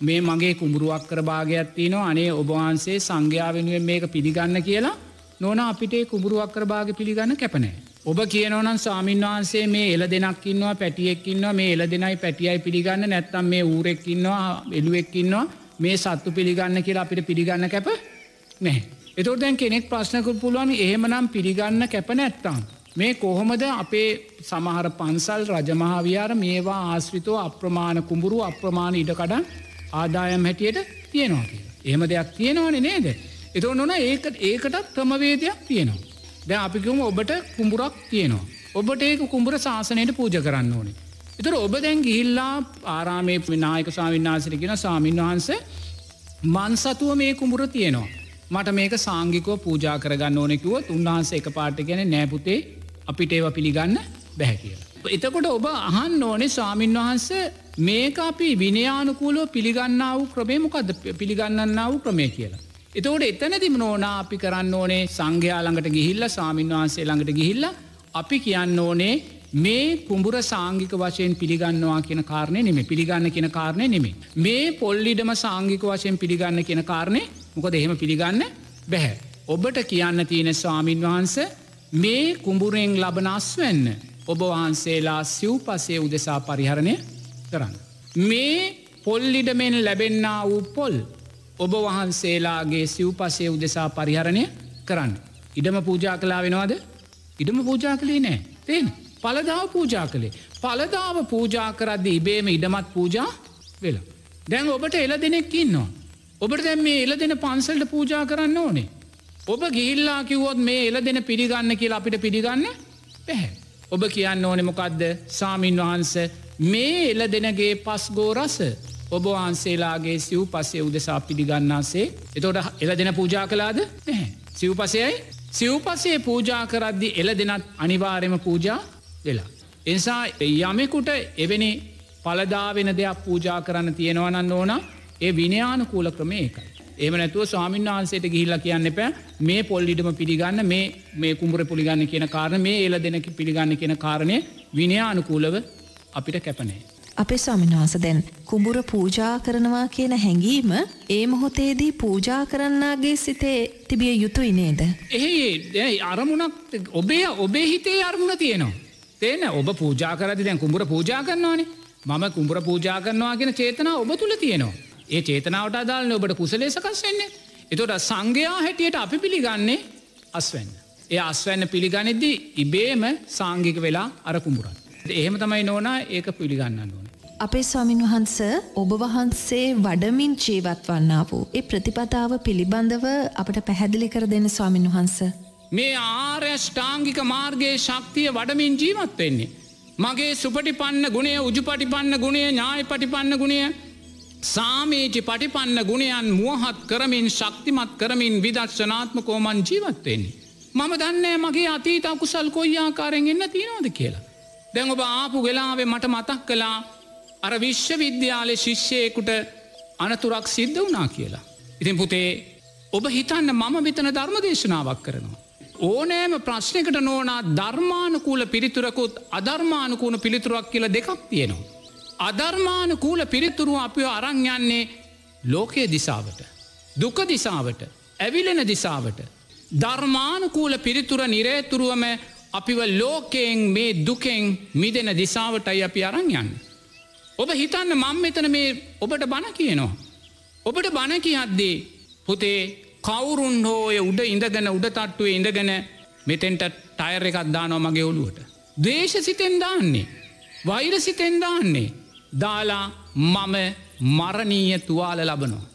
මේ මගේ කුඹුරුවක් කරභාගයක් තියනවා අනේ ඔබවහන්සේ සංඝ්‍යාවෙනුවෙන් මේක පිළිගන්න කියලා නොන අපිටේ කුඹුරුවක් කරභාග පිළිගන්න කැපනෑ. ඔබ කියනවනම් ස්වාමින්වහන්සේ මේ එල දෙනක්කින්නවා පැටියෙක්කින්නවා මේ එල දෙනයි පැටියයි පිළිගන්න නැත්තම් මේ ඌරෙක්කින්නවා එළුවෙක්කින්නවා මේ සත්තු පිළිගන්න කියලා අපිට පිළිගන්න කැප නැහැ. එතොට දැන් කෙනෙක් ප්‍රශ්නකුල් පුළුවන් එහෙමනම් පිළිගන්න කැප නැත්තම්. මේ කොහොමද අපේ සමහර පන්සල් රජමහාවියාර මේවා ආශ්‍රිතෝ අප්‍රමාණ කුඹුරු අප්‍රමාණ ඉඩකඩ ආදායම් හැටියට තියෙනවා කියලා. එහෙම දෙයක් තියෙනවනේ නේද. එතො නොන ඒකට ඒකටත් ක්‍රමවේදයක් තියෙනවා. දැ අපිකම ඔබට කුඹුරක් තියෙනවා. ඔබට ඒක කුඹර ශාසනයට පූජ කරන්න ඕනේ. එතුර ඔබ දැන් ගිහිල්ලා ආරාමේ විනායක ස්වාමින්නාසිරගෙන ස්වාමීන් වහන්ස මන් සතුව මේ කුඹුර තියෙනවා. මට මේක සාංගිකෝ පූජා කරගන්න ඕනෙකුව උන්වහන්ස එක පාට ගැන නෑපුතේ අපිට ඒව පිළිගන්න බැහැ කියලා. එතකොට ඔබ අහන් ඕනේ ස්වාමීන් වහන්ස මේක අපි විනයානුකූලෝ පිළිගන්නාව ක්‍රමේ මොකද පිළිගන්නාව ක්‍රමය කියලා. එතවට එතනතිම නෝනා අපි කරන්න ඕනේ සංඝයාළඟට ගිහිල්ල සාමීන් වහන්සේ ළඟට ගිහිල්ල අපි කියන්න ඕනේ මේ කුඹුර සාංගික වශයෙන් පිළිගන්නවා කියන කාරණය නෙමේ පිළිගන්න කියෙන කාරණය නෙමේ. මේ පොල්ලිඩම සාංගික වශයෙන් පිළිගන්න කියෙන කාරණය මොකද එහෙම පිළිගන්න බැහැ. ඔබට කියන්න තියෙන ස්වාමීන් වහන්ස මේ කුඹුරෙන් ලබනස් වෙන්න ඔබ වහන්සේලා සිව් පසේ උදෙසා පරිහරණය කරන්න. මේ පොල්ලිඩමෙන් ලැබෙන්න්න වූ පොල් ඔබ වහන්සේලාගේ සිව්පසේ උදෙසා පරිහරණය කරන්න. ඉඩම පූජා කලා වෙනවාද ඉඩම පූජා කළේ නෑ තියෙන පලදාව පූජා කළේ. පලදාව පූජා කරද්ද ඉබේම ඉඩමත් පූජා වෙලා. දැන් ඔබට එල දෙනෙක් ඉන්නවා. ඔබට දැම් මේ එල දෙන පන්සල්ට පූජා කරන්න ඕනේ. ඔබ ගිල්ලා කිවොත් මේ එල දෙන පිළිගන්න කියලා අපිට පිළිගන්න පැහැ. ඔබ කියන්න ඕනෙ මොකක්ද සාමීන් වහන්ස මේ එල දෙනගේ පස්ගෝ රස ඔබ වහන්සේලාගේ සිව් පසේ උදෙසා පිළිගන්නාසේ එතෝට එල දෙන පූජා කලාද නැහැ සිව් පසයයි සිව් පසේ පූජා කරද්දි එල දෙනත් අනිවාරෙම පූජා වෙලා. එනිසා යමෙකුට එවැනි පලදාවෙන දෙයක් පූජා කරන්න තියෙනවනන්න ඕන ඒ විනයානකූල ක්‍රමය එකයි. එම නැතුව ස්වාමින් වහන්සේට ගිහිල්ල කියන්න එප මේ පොල්ලිටම පිළිගන්න මේ මේ කුම්ඹර පිළිගන්න කියන කාරණ මේ එල දෙනක පිළිගන්න කියන කාරණය විනයානුකූලව අපිට කැපනේ. අපේ ස්වාමිනවාස දැන් කුඹුර පූජා කරනවා කියන හැඟීම ඒ මොහොතේදී පූජා කරන්නාගේ සිතේ තිබිය යුතුයි නේද. එහේ දැයි අරමුණක් ඔබේ ඔබේ හිතේ අරමුණ තියෙනවා. තේන ඔබ පූජා කරදි දැන් කුඹුර පූජා කරන්නවානේ මම කුඹුර පූජා කරනවා කියෙන චේතනා ඔබ තුළ තියෙනවා. ඒ චේතනාවට අදාලන ඔබට කුසලේ සකස්වෙන්නේ. එතොට සංඝයා හැටියට අපි පිළිගන්නේ අස්වැන්න. ඒ අස්වැන්න පිළිගනිද්දී ඉබේම සංගික වෙලා අර කුඹුරන්. එහෙම තමයි නෝනා ඒක පිළිගන්න ඕන. අපේ ස්වාමින් වහන්ස ඔබ වහන්සේ වඩමින් ජීවත් වන්නා වූ ඒ ප්‍රතිපදාව පිළිබඳව අපට පැහැදිලි කර දෙන්න ස්වාමින් වහන්ස. මේ ආර්ය ෂ්ටාංගික මාර්ගයේ ශක්තිය වඩමින් ජීවත් වෙන්නේ. මගේ සුපටිපන්න ගුණය උජුපටිපන්න ගුණේ ඥාය පටිපන්න ගුණේ සාමීචි පටිපන්න ගුණයන් මුවහත් කරමින් ශක්තිමත් කරමින් විදර්ශනාත්ම කෝමන් ජීවත්වෙන්නේ. මම දන්නේ මගේ අතීත අකුසල් කොයියාකාරෙන් එන්න තියෙනවද කියලා. දැන් ඔබ ආපු වෙලාවේ මට මතක් කලා අර විශ්වවිද්‍යාලය ශිෂ්‍යයකුට අනතුරක් සිද්ධ වනා කියලා. ඉතින් පුතේ ඔබ හිතන්න මම මෙතන ධර්ම දේශනාවක් කරනවා. ඕනෑම ප්‍රශ්නකට නෝනා ධර්මානකූල පිරිතුරකුත් අධර්මානකූුණ පිළිතුරක් කියල දෙකක් තියෙනවා. අධර්මානකූල පිරිතුරුව අපිෝ අරංයන්නේ ලෝකයේ දිසාවට. දුක දිසාවට ඇවිලෙන දිසාවට. ධර්මානකූල පිරිතුර නිරේතුරුවම අපිව ලෝකයෙන් මේ දුකෙන් මිදෙන දිසාවටයි අපි අරංයන්න. ඔබ හිතන්න මං මෙතන මේ ඔබට බණ කියනවා. ඔබට බණ කියද්දී පුතේ කවුරුන් හෝය උඩ ඉඳගෙන උඩතට්ටුවේ ඉඳගෙන මෙතෙන්ට ටයර් එකත් දානවා මගේ ඔලුවට. දේශ සිතෙන් දාන්නේ. වෛර සිතෙන් දාන්නේ. දාලා මම මරණීය තුවාල ලබනවා.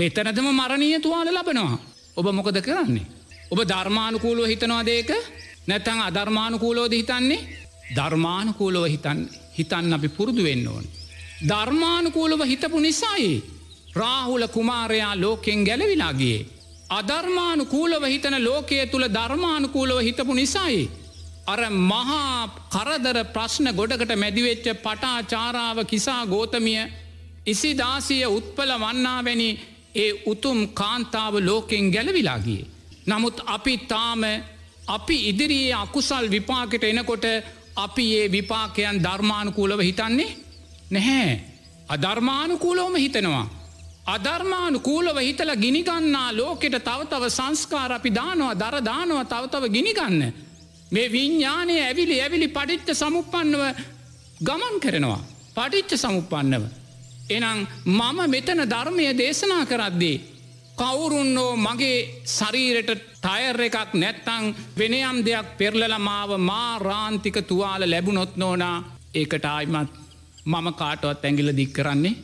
මෙතනදම මරණීය තුවාල ලබනවා. ඔබ මොකද කරන්නේ. ඔබ ධර්මානුකූලුව හිතනවා දේක නැතන් අධර්මානුකූලෝද හිතන්නේ ධර්මානුකූලව හිතන් හිතන්න අපි පුරුදු වෙන්න ඕන. ධර්මානුකූලව හිතපු නිසායි. රාහුල කුමාරයා ලෝකෙන් ගැලවිලාගේ. අධර්මානුකූලව හිතන ලෝකය තුළ ධර්මානුකූලව හිතපු නිසායි. අර මහා කරදර ප්‍රශ්න ගොඩකට මැදිවෙච්ච පටාචාරාව කිසා ගෝතමිය ඉසිදාසිය උත්පල වන්නාවැනි ඒ උතුම් කාන්තාව ලෝකෙන් ගැලවිලාගේ. නමුත් අපි තාම අපි ඉදිරියේ අකුසල් විපාකට එනකොට අපි ඒ විපාකයන් ධර්මානුකූලව හිතන්නේ නැහැ. අධර්මානුකූලවම හිතනවා. අධර්මානුකූලව හිතල ගිනිගන්නා ලෝකෙට තවතව සංස්කාර අපි දානවා දරදානවා තවතව ගිනිගන්න. මේ විඤ්ඥානය ඇවිලි ඇවිලි පඩිච්ච සමුපන්නව ගමන් කරනවා. පඩිච්ච සමුපන්නව. එනම් මම මෙතන ධර්මය දේශනා කරද්දී. කවුරුන්නෝ මගේ ශරීරයට ටයර් එකක් නැත්තං වෙනයම් දෙයක් පෙරලලමාව මා රාන්තික තුවාල ලැබුණොත් නෝනා ඒකට ආයිමත් මම කාටවත් ඇගිල දික් කරන්නේ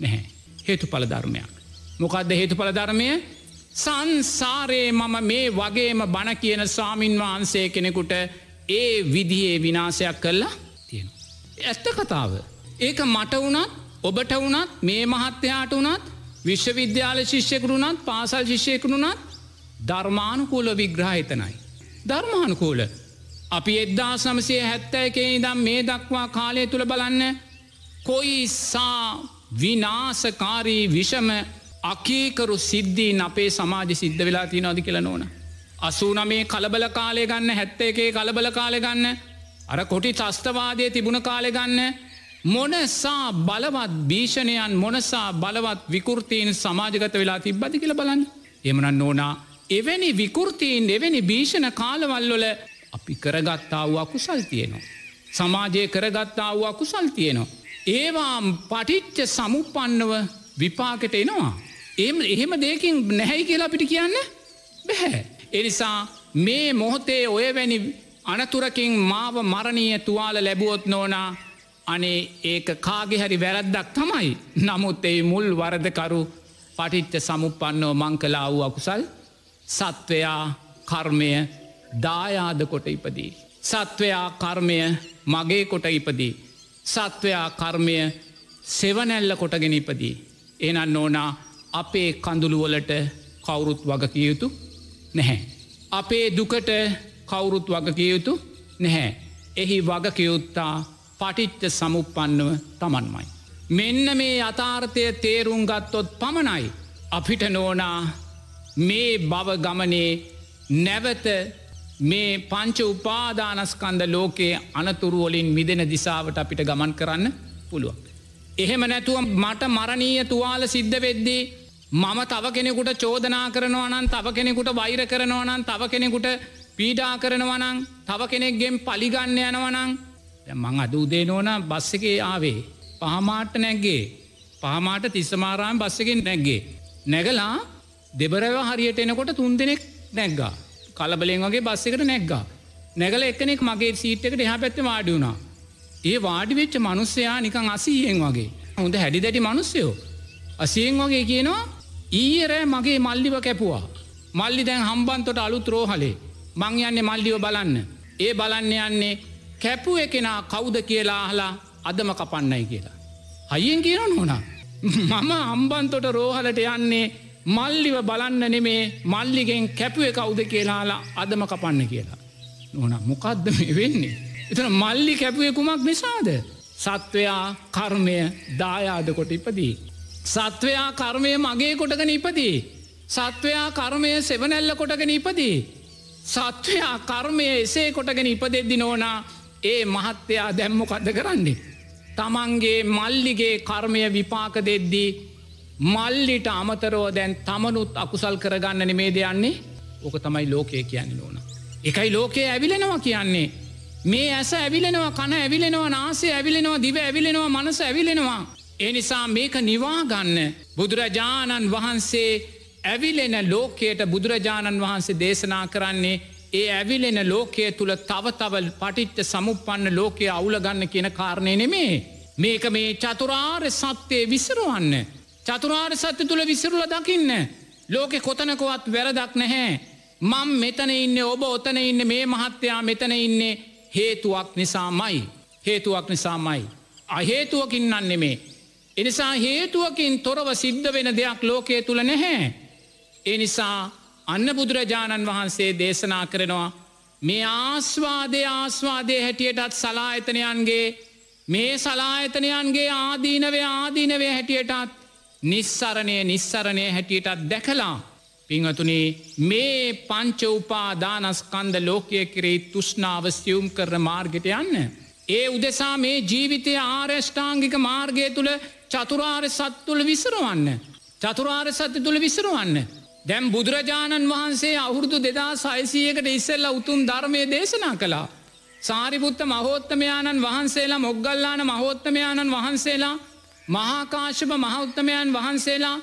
නැහැ. හේතු පලධර්මයක්. මොකක්ද හේතු පලධර්මය සංසාරයේ මම මේ වගේම බණ කියන ස්වාමීන් වහන්සේ කෙනෙකුට ඒ විදියේ විනාසයක් කරලා තියෙන. ඇත්ත කතාව. ඒක මට වුණත් ඔබට වුණත් මේ මහත්තයාට වුණත් විශ්වවිද්‍යාල ශිෂ්‍යකරුණත් පාසල් ශිෂ්‍යයකරුණත් ධර්මානුකූල විග්‍රහහිතනයි. ධර්මානුකූල. අපි එද්දා සමසය හැත්තැකේ දම් මේ දක්වා කාලය තුළ බලන්න කොයිසා විනාසකාරී විෂම අකීකරු සිද්ධීන් අපේ සමාජ සිද්ධ වෙලා තිනොද කියල නොන. අසූන මේ කලබල කාලය ගන්න හැත්තේකේ කලබල කාලය ගන්න අර කොටි ත්‍රස්ථවාදය තිබුණ කාලය ගන්න මොනසා බලවත් භීෂණයන් මොනසා බලවත් විකෘතියෙන් සමාජගත වෙලා තිබ්බද කියල බලන්න එමන නෝනා එවැනි විකෘතියෙන් එවැනි භීෂණ කාලවල්ලොල අපි කරගත්තා වූ අකුසල් තියෙනවා. සමාජය කරගත්තා වූ අකුසල් තියෙනවා. ඒවා පටිච්ච සමුපන්නව විපාකට එනවා. එම එහෙම දෙකින් නැහැයි කියලා අපිට කියන්න බැහැ. එනිසා මේ මොහොතේ ඔය වැනි අනතුරකින් මාව මරණීය තුවාල ලැබුවොත් නෝනා අනේ ඒක කාගෙ හරි වැරද්දක් තමයි නමුත් ඒ මුල් වරදකරු පටිච්ච සමුපන්නෝ මංකලා වූ අකුසල් සත්වයා කර්මය දායාද කොට ඉපදී. සත්වයා කර්මය මගේ කොට ඉපදී. සත්වයා කර්මය සෙවනැල්ල කොටගෙන ඉපදී. එනන් ඕනා අපේ කඳුළුවලට කවුරුත් වගකියයුතු නැහැ. අපේ දුකට කවුරුත් වගකියයුතු නැහැ. එහි වගකියුත්තා පටිච්ච සමුපපන්නව තමන්මයි. මෙන්න මේ අථාර්ථය තේරුම් ගත්තොත් පමණයි අපිට නෝනා මේ බව ගමනේ නැවත මේ පංච උපාදානස්කන්ද ලෝකයේ අනතුරුවලින් මිදෙන දිසාවට අපිට ගමන් කරන්න පුළුවන්. එහෙම නැතුව මට මරණීය තුවාල සිද්ධ වෙද්දී මම තව කෙනෙකුට චෝදනා කරනවනන් තව කෙනෙකුට වෛර කරනවනන් තව කෙනෙකුට පීඩා කරනවනං තව කෙනෙක්ගෙන් පලිගන්න යනවනං මං අද උදේනෝන බස්ස එකේ ආවේ පහමාට නැක්ගේ පහමාට තිස්සමාරාම් බස්සකෙන් නැක්ගේ. නැගලා දෙබරව හරියට එනකොට තුන් දෙනෙක් නැක්ගා කලබලෙන් වගේ බස්සකට නැක්ගා. නැගල එකනෙක් මගේ සීට්කට එහ පැත්ත වාඩියුුණා. ඒ වාඩිවෙච්ච මනුස්සයා නිකං අසීයෙන් වගේ හොඳ හැඩි දැටි මනුස්සයෝ. අසියෙන් වගේ කියනවා ඊරෑ මගේ මල්ලිව කැපුවා. මල්ලි දැන් හම්බන්තොට අලු ත්‍රෝහලේ මං යන්නේ මල්ලිව බලන්න. ඒ බලන්න යන්නේ කැපුව කෙනා කවුද කියලා අහලා අදම කපන්නයි කියලා. අයියෙන් කියන නොනා. මම අම්බන්තොට රෝහලට යන්නේ මල්ලිව බලන්න නෙමේ මල්ලිගෙන් කැපුවේ කවුද කියලාලා අදම කපන්න කියලා. නොන මොකක්ද මේ වෙන්නේ. එතන මල්ලි කැපුවේ කුමක් නිසාද. සත්වයා කර්මය දායාද කොට ඉපදී. සත්වයා කර්මය මගේ කොටගෙන ඉපදී. සත්වයා කර්මය සෙවනැල්ල කොටගෙන ඉපදී. සත්වයා කර්මය එසේ කොටගෙන ඉපදෙද්දි නෝනා ඒ මහත්තයා දැම්මොකද කරන්නේ. තමන්ගේ මල්ලිගේ කර්මය විපාක දෙද්දී මල්ලිට අමතරෝ දැන් තමනුත් අකුසල් කරගන්න නෙමේ දෙයන්නේ ඕක තමයි ලෝකය කියන්න ඕන. එකයි ලෝකයේ ඇවිලෙනවා කියන්නේ. මේ ඇස ඇවිලෙනවා කන ඇවිලෙනවා නාසේ ඇවිලෙනවා දිව ඇවිලෙනවා මනස ඇවිලෙනවා. ඒ නිසා මේක නිවාගන්න බුදුරජාණන් වහන්සේ ඇවිලෙන ලෝකයට බුදුරජාණන් වහන්සේ දේශනා කරන්නේ ඒ ඇවිලෙන ලෝකය තුළ තව තවල් පටිච්ච සමුපන්න ලෝකය අවුලගන්න කියන කාරණය නෙමේ. මේක මේ චතුරාර් සත්‍යය විසරුවන්න. චතුරාර් සත්‍ය තුළ විසරුල දකින්න. ලෝකෙ කොතනකොවත් වැරදක් නැහැ. මං මෙතන ඉන්න ඔබ ඔතන ඉන්න මේ මහත්තයා මෙතන ඉන්නේ හේතුවක් නිසාමයි. හේතුවක් නිසාමයි. අහේතුවකින්නන්න නෙමේ. එනිසා හේතුවකින් තොරව සිද්ධ වෙන දෙයක් ලෝකය තුළ නැහැ. එනිසා අන්න බුදුරජාණන් වහන්සේ දේශනා කරනවා මේ ආස්වාදය ආස්වාදය හැටියටත් සලායතනයන්ගේ මේ සලායතනයන්ගේ ආදීනවේ ආදීනවේ හැටියටත් නිස්සරණය නිස්සරණය හැටියටත් දැකලා පිංහතුනේ මේ පංච උපාදානස්කන්ද ලෝකය කරේ තුෂ්නාවස්්‍යයුම් කරන මාර්ගට යන්න. ඒ උදෙසා මේ ජීවිතය ආර්ෂ්ඨාංගික මාර්ගය තුළ චතුරාර් සත් තුළ විසරුවන්න. චතුරාර් සත්‍ය තුළ විසරුවන්න. දැම් බුදුරජාණන් වහන්සේ අවුරුදු දෙදා සයිසියකට ඉස්සල්ල උතුම් ධර්මය දේශනා කළා. සාරිපුත්ත මහෝත්තමයාණන් වහන්සේලා මොග්ගල්ලාන මහෝත්තමයාණන් වහන්සේලා මහාකාශප මහෞත්තමයන් වහන්සේලා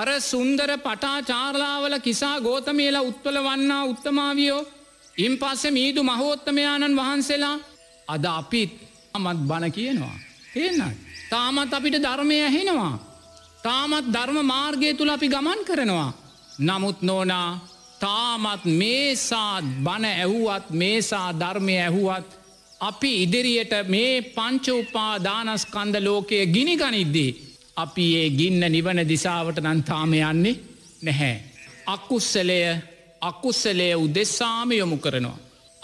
අර සුන්දර පටා චාරලාවල කිසා ගෝතමේලා උත්වල වන්නා උත්තමාවියෝ ඉන් පස්සෙ මීදු මහෝත්තමයාණන් වහන්සේලා අද අපිත් අමත් බණ කියනවා. තිෙන්න්නයි. තාමත් අපිට ධර්මය ඇහෙනවා. තාමත් ධර්ම මාර්ගය තුළ අපි ගමන් කරනවා. නමුත් නෝනා තාමත් මේසා බණ ඇහුවත් මේසා ධර්මය ඇහුවත් අපි ඉදිරියට මේ පංච උපාදානස්කන්ද ලෝකය ගිනි ගනිද්දී. අපි ඒ ගින්න නිවන දිසාවට නන් තාම යන්නේ නැහැ. අක්කුස්සලය අකුස්සලය උදෙස්සාම යොමු කරනවා.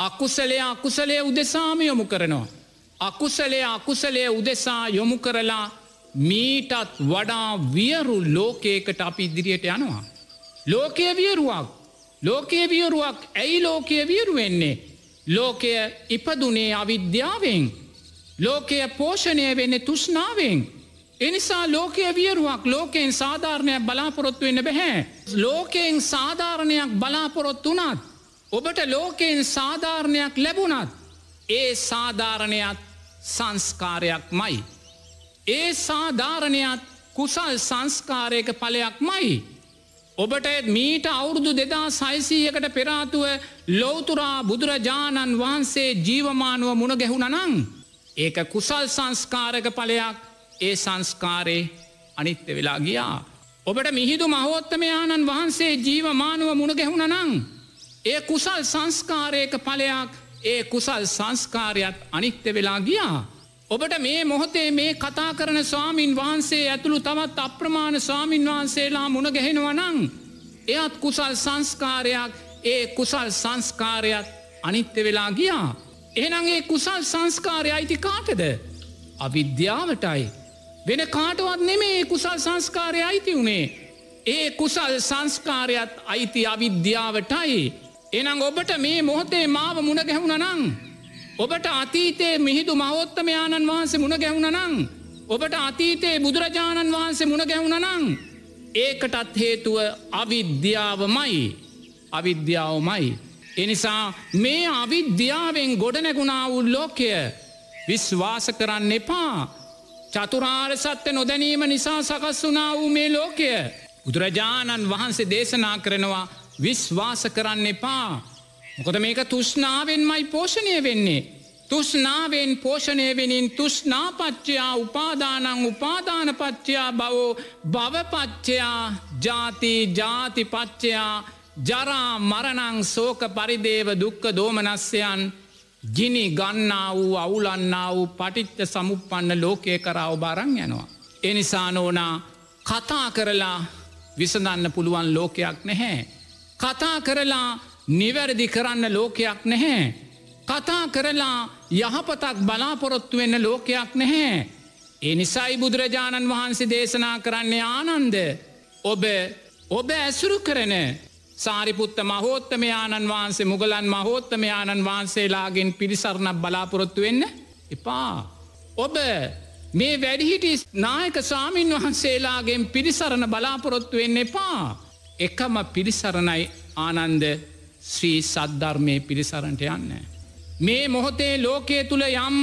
අකුසලය අකුසලය උදෙසාම යොමු කරනවා. අකුසලය අකුසලය උදෙසා යොමු කරලා මීටත් වඩා වියරු ලෝකයකට අපි ඉදිරියට යනවා. ලෝකය වියරුවක් ලෝකයේ වියරුවක් ඇයි ලෝකය වියරු වෙන්නේ ලෝකය ඉපදුනේ අවිද්‍යාවෙන් ලෝකය පෝෂණය වෙන්න තුෂ්නාවෙන් එනිසා ලෝකය වියරුවක් ලෝකයෙන් සාධාරණයක් බලාපොරොත්තු වෙන්න බැහැ ලෝකයෙන් සාධාරණයක් බලාපොරොත්තු වනත් ඔබට ලෝකයෙන් සාධාරණයක් ලැබුණත් ඒ සාධාරණයක් සංස්කාරයක් මයි ඒ සාධාරණයක් කුසල් සංස්කාරයක පලයක් මයි ඔබට මීට අවුරුදු දෙදා සයිසීයකට පෙරාතුව ලෝතුරා බුදුරජාණන් වහන්සේ ජීවමානුව මුණ ගැහුණනං. ඒක කුසල් සංස්කාරක පලයක් ඒ සංස්කාරයේ අනිත්‍ය වෙලා ගියා. ඔබට මිහිදු මහෝත්තමයාණන් වහන්සේ ජීවමානුව මුණ ගැහුණනං. ඒ කුසල් සංස්කාරයක පලයක් ඒ කුසල් සංස්කාරයත් අනිත්‍ය වෙලා ගියා. ඔබට මේ මොහොතේ මේ කතා කරන ස්වාමීන් වහන්සේ ඇතුළු තවත් අප්‍රමාණ ස්වාමීන් වහන්සේලා මුණගැහෙනවනං. එයත් කුසල් සංස්කාරයක් ඒ කුසල් සංස්කාරයක් අනිත්‍ය වෙලා ගියා. එහනගේ කුසල් සංස්කාරය අයිති කාටද. අවිද්‍යාවටයි. වෙන කාටවත් නෙමේ කුසල් සංස්කාරය අයිති වුණේ. ඒ කුසල් සංස්කාරයත් අයිති අවිද්‍යාවටයි. එනම් ඔබට මේ මොහොතේ මාව මුණ ගැහුණනං. ඔබට අතීතයේ මිහිදු මහෝත්තමයාණන් වහන්සේ මුණ ගැවුණනං. ඔබට අතීතයේ බුදුරජාණන් වහන්සේ මුණ ගැවුණනං. ඒකටත් හේතුව අවිද්‍යාවමයි අවිද්‍යාවමයි. එනිසා මේ අවිද්‍යාවෙන් ගොඩනැගුණා වුල් ලෝකය විශ්වාස කරන්න එපා. චතුරාර් සත්‍ය නොදැනීම නිසා සකස් වනා වූ මේ ලෝකය. බුදුරජාණන් වහන්සේ දේශනා කරනවා විශ්වාස කරන්න එපා. මොකද මේක තුෂ්නාවෙන්මයි පෝෂණය වෙන්නේ. තුෂ්නාවෙන් පෝෂණය වෙනින් තුෂ්නාපච්චයා උපාදානං උපාදානපච්චයා බවෝ භවපච්චයා ජාති ජාතිපච්චයා ජරා මරණං සෝක පරිදේව දුක්ක දෝමනස්යන් ජිනි ගන්නා වූ අවුලන්නා වූ පටිච්ච සමුපපන්න ලෝකය කරාව බාරං යනවා. එනිසා නෝනා කතා කරලා විසඳන්න පුළුවන් ලෝකයක් නැහැ. කතා කරලා නිවැරදි කරන්න ලෝකයක් නැහැ. කතා කරලා යහපතක් බලාපොරොත්තු වෙන්න ලෝකයක් නැහැ. එනිසයි බුදුරජාණන් වහන්සේ දේශනා කරන්නේ ආනන්ද ඔබ ඔබ ඇසුරු කරන සාරිපුත්ත මහෝත්තමයාණන් වහන්සේ මුගලන් මහෝත්තමයාණන් වහන්සේලාගෙන් පිරිසරණක් බලාපොරොත්තු වෙන්න එපා. ඔබ මේ වැඩිහිටි නායක සාමීන් වහන්සේලාගෙන් පිරිසරණ බලාපොරොත්තු වෙන්න එපා. එකම පිරිසරණයි ආනන්ද ශ්‍රී සද්ධර්මය පිරිසරට යන්න. මේ මොහොතේ ලෝකයේ තුළ යම්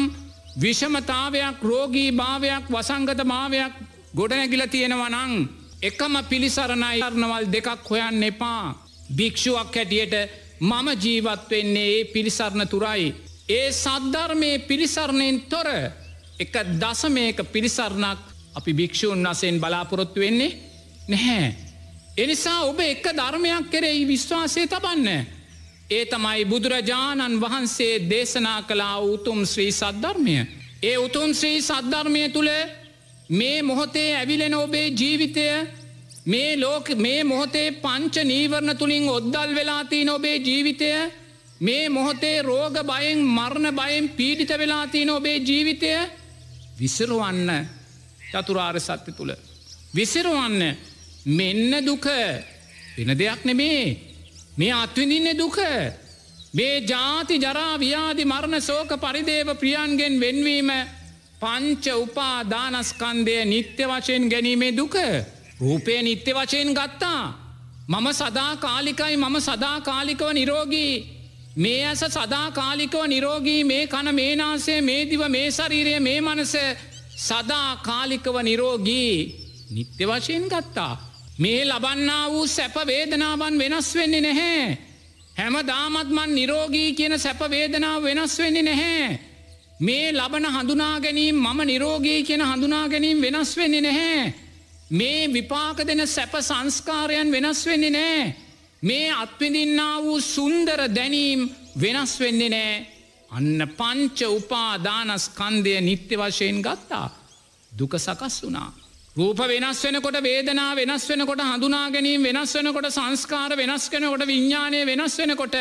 විෂමතාවයක් රෝගී භාවයක් වසංගත භාවයක් ගොඩනැගිල තියෙනවනං එකම පිළිසරණයි අරණවල් දෙකක් හොයන්න එපා භික්‍ෂුවක් හැටියට මම ජීවත් වෙන්නේ ඒ පිළිසරණ තුරයි. ඒ සද්ධර්මය පිළිසරණයෙන් තොර එක දසමයක පිළිසරණක් අපි භික්‍ෂූන් වසයෙන් බලාපොරොත්තු වෙන්නේ නැහැ. එනිසා ඔබ එක්ක ධර්මයක් කෙරෙහි විශ්වාසය තබන්නේ. ඒ තමයි බුදුරජාණන් වහන්සේ දේශනා කලා උතුම් ශ්‍රී සද්ධර්මය. ඒ උතුම් ශ්‍රී සද්ධර්මය තුළ මේ මොහොතේ ඇවිලෙන ඔබේ ජීවිතය මේ ලෝක මේ මොහොතේ පංච නීවරණ තුළින් ඔද්දල් වෙලාතිී නොබේ ජීවිතය මේ මොහොතේ රෝග බයෙන් මරණ බයෙන් පීඩිත වෙලාතිී ඔබේ ජීවිතය විසිරුවන්න චතුරාර් සත්‍ය තුළ. විසිරුවන්න මෙන්න දුක වෙන දෙයක් නෙමේ මේ අත්විඳින්න දුක මේ ජාති ජරාවියාදි මරණ සෝක පරිදේව ප්‍රියන්ගෙන් වෙන්වීම පංච උපා දානස්කන්දය නිත්‍ය වශයෙන් ගැනීමේ දුක රූපය නිත්‍ය වශයෙන් ගත්තා මම සදාකාලිකයි මම සදාකාලිකව නිරෝගී මේ ඇස සදාකාලිකව නිරෝගී මේ කන මේ නාසේ මේ දිව මේ ශරීරය මේ මනස සදාකාලිකව නිරෝගී නිත්‍ය වශයෙන් ගත්තා මේ ලබන්නා වූ සැප වේදනාවන් වෙනස් වෙන්නේ නැහැ. හැම දාමත්මන් නිරෝගී කියන සැප වේදනාව වෙනස් වෙන්නේ නැහැ. මේ ලබන හඳුනා ගැනීම මම නිරෝගී කියන හඳුනා ගැනීම වෙනස් වෙන්නේ නැහැ. මේ විපාක දෙන සැප සංස්කාරයන් වෙනස් වෙන්නේ නෑ. මේ අත්විඳින්නා වූ සුන්දර දැනීම් වෙනස් වෙන්නේ නෑ. අන්න පංච උපාදානස්කන්දය නිත්‍ය වශයෙන් ගත්තා. දුක සකස් වනාා. රූප වෙනස් වෙනකොට වේදනා වෙනස් වෙනකොට හඳුනා ගැනීම් වෙනස් වෙනකොට සංස්කාර වෙනස් වෙනකොට විඤ්ඥානය වෙනස් වෙනකොට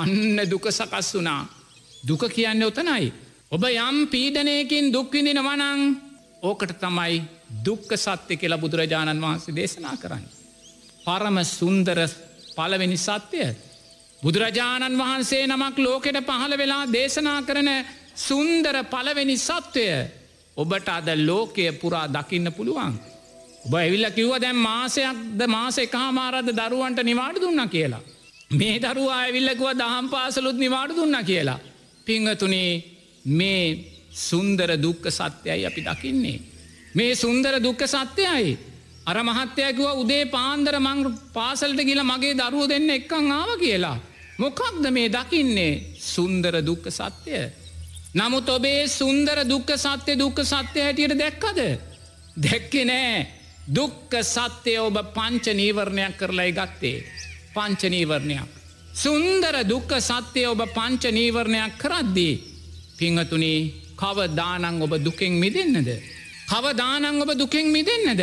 අන්න දුක සකස් වනා දුක කියන්න ඔතනයි. ඔබ යම් පීඩනයකින් දුක්විඳින වනං ඕකට තමයි දුක්ක සත්‍ය කියලා බුදුරජාණන් වහන්සේ දේශනා කරන්න. පරම සුන්දර පලවෙනි සත්‍යය. බුදුරජාණන් වහන්සේ නමක් ලෝකෙට පහළ වෙලා දේශනා කරන සුන්දර පලවෙනි සත්වය ඔබට අද ලෝකය පුරා දකින්න පුළුවන්. ඔබ ඇවිල්ල කිව්ව දැන් මාසයක්ද මාස එකහාමාරද දරුවන්ට නිවාඩ දුන්න කියලා. මේ දරුවා ඇවිල්ලකුව දහම් පාසලුත් නිවාඩ දුන්න කියලා. පිංහතුනේ මේ සුන්දර දුක්ක සත්‍යයයි අපි දකින්නේ. මේ සුන්දර දුක්ක සත්‍යයයි. අර මහත්තයකුව උදේ පාන්දර මං පාසල්ට කියලා මගේ දරුව දෙන්න එක්කං ආව කියලා. මොකක්ද මේ දකින්නේ සුන්දර දුක්ක සත්‍යය. නමුත් ඔබේ සුන්දර දුක්ක සත්‍යය දුක්ක සත්‍යය හැටියට දැක්කද. දැක්කෙ නෑ දුක්ක සත්‍යය ඔබ පංච නීවරණයක් කරලා ගත්තේ. පංච නීවරණයක්. සුන්දර දුක්ක සත්‍යය ඔබ පංච නීවරණයක් කරද්දී. පිංහතුනි කවදානං ඔබ දුකෙන් මිදන්නද. කවදානං ඔබ දුකෙන් මිදන්නද.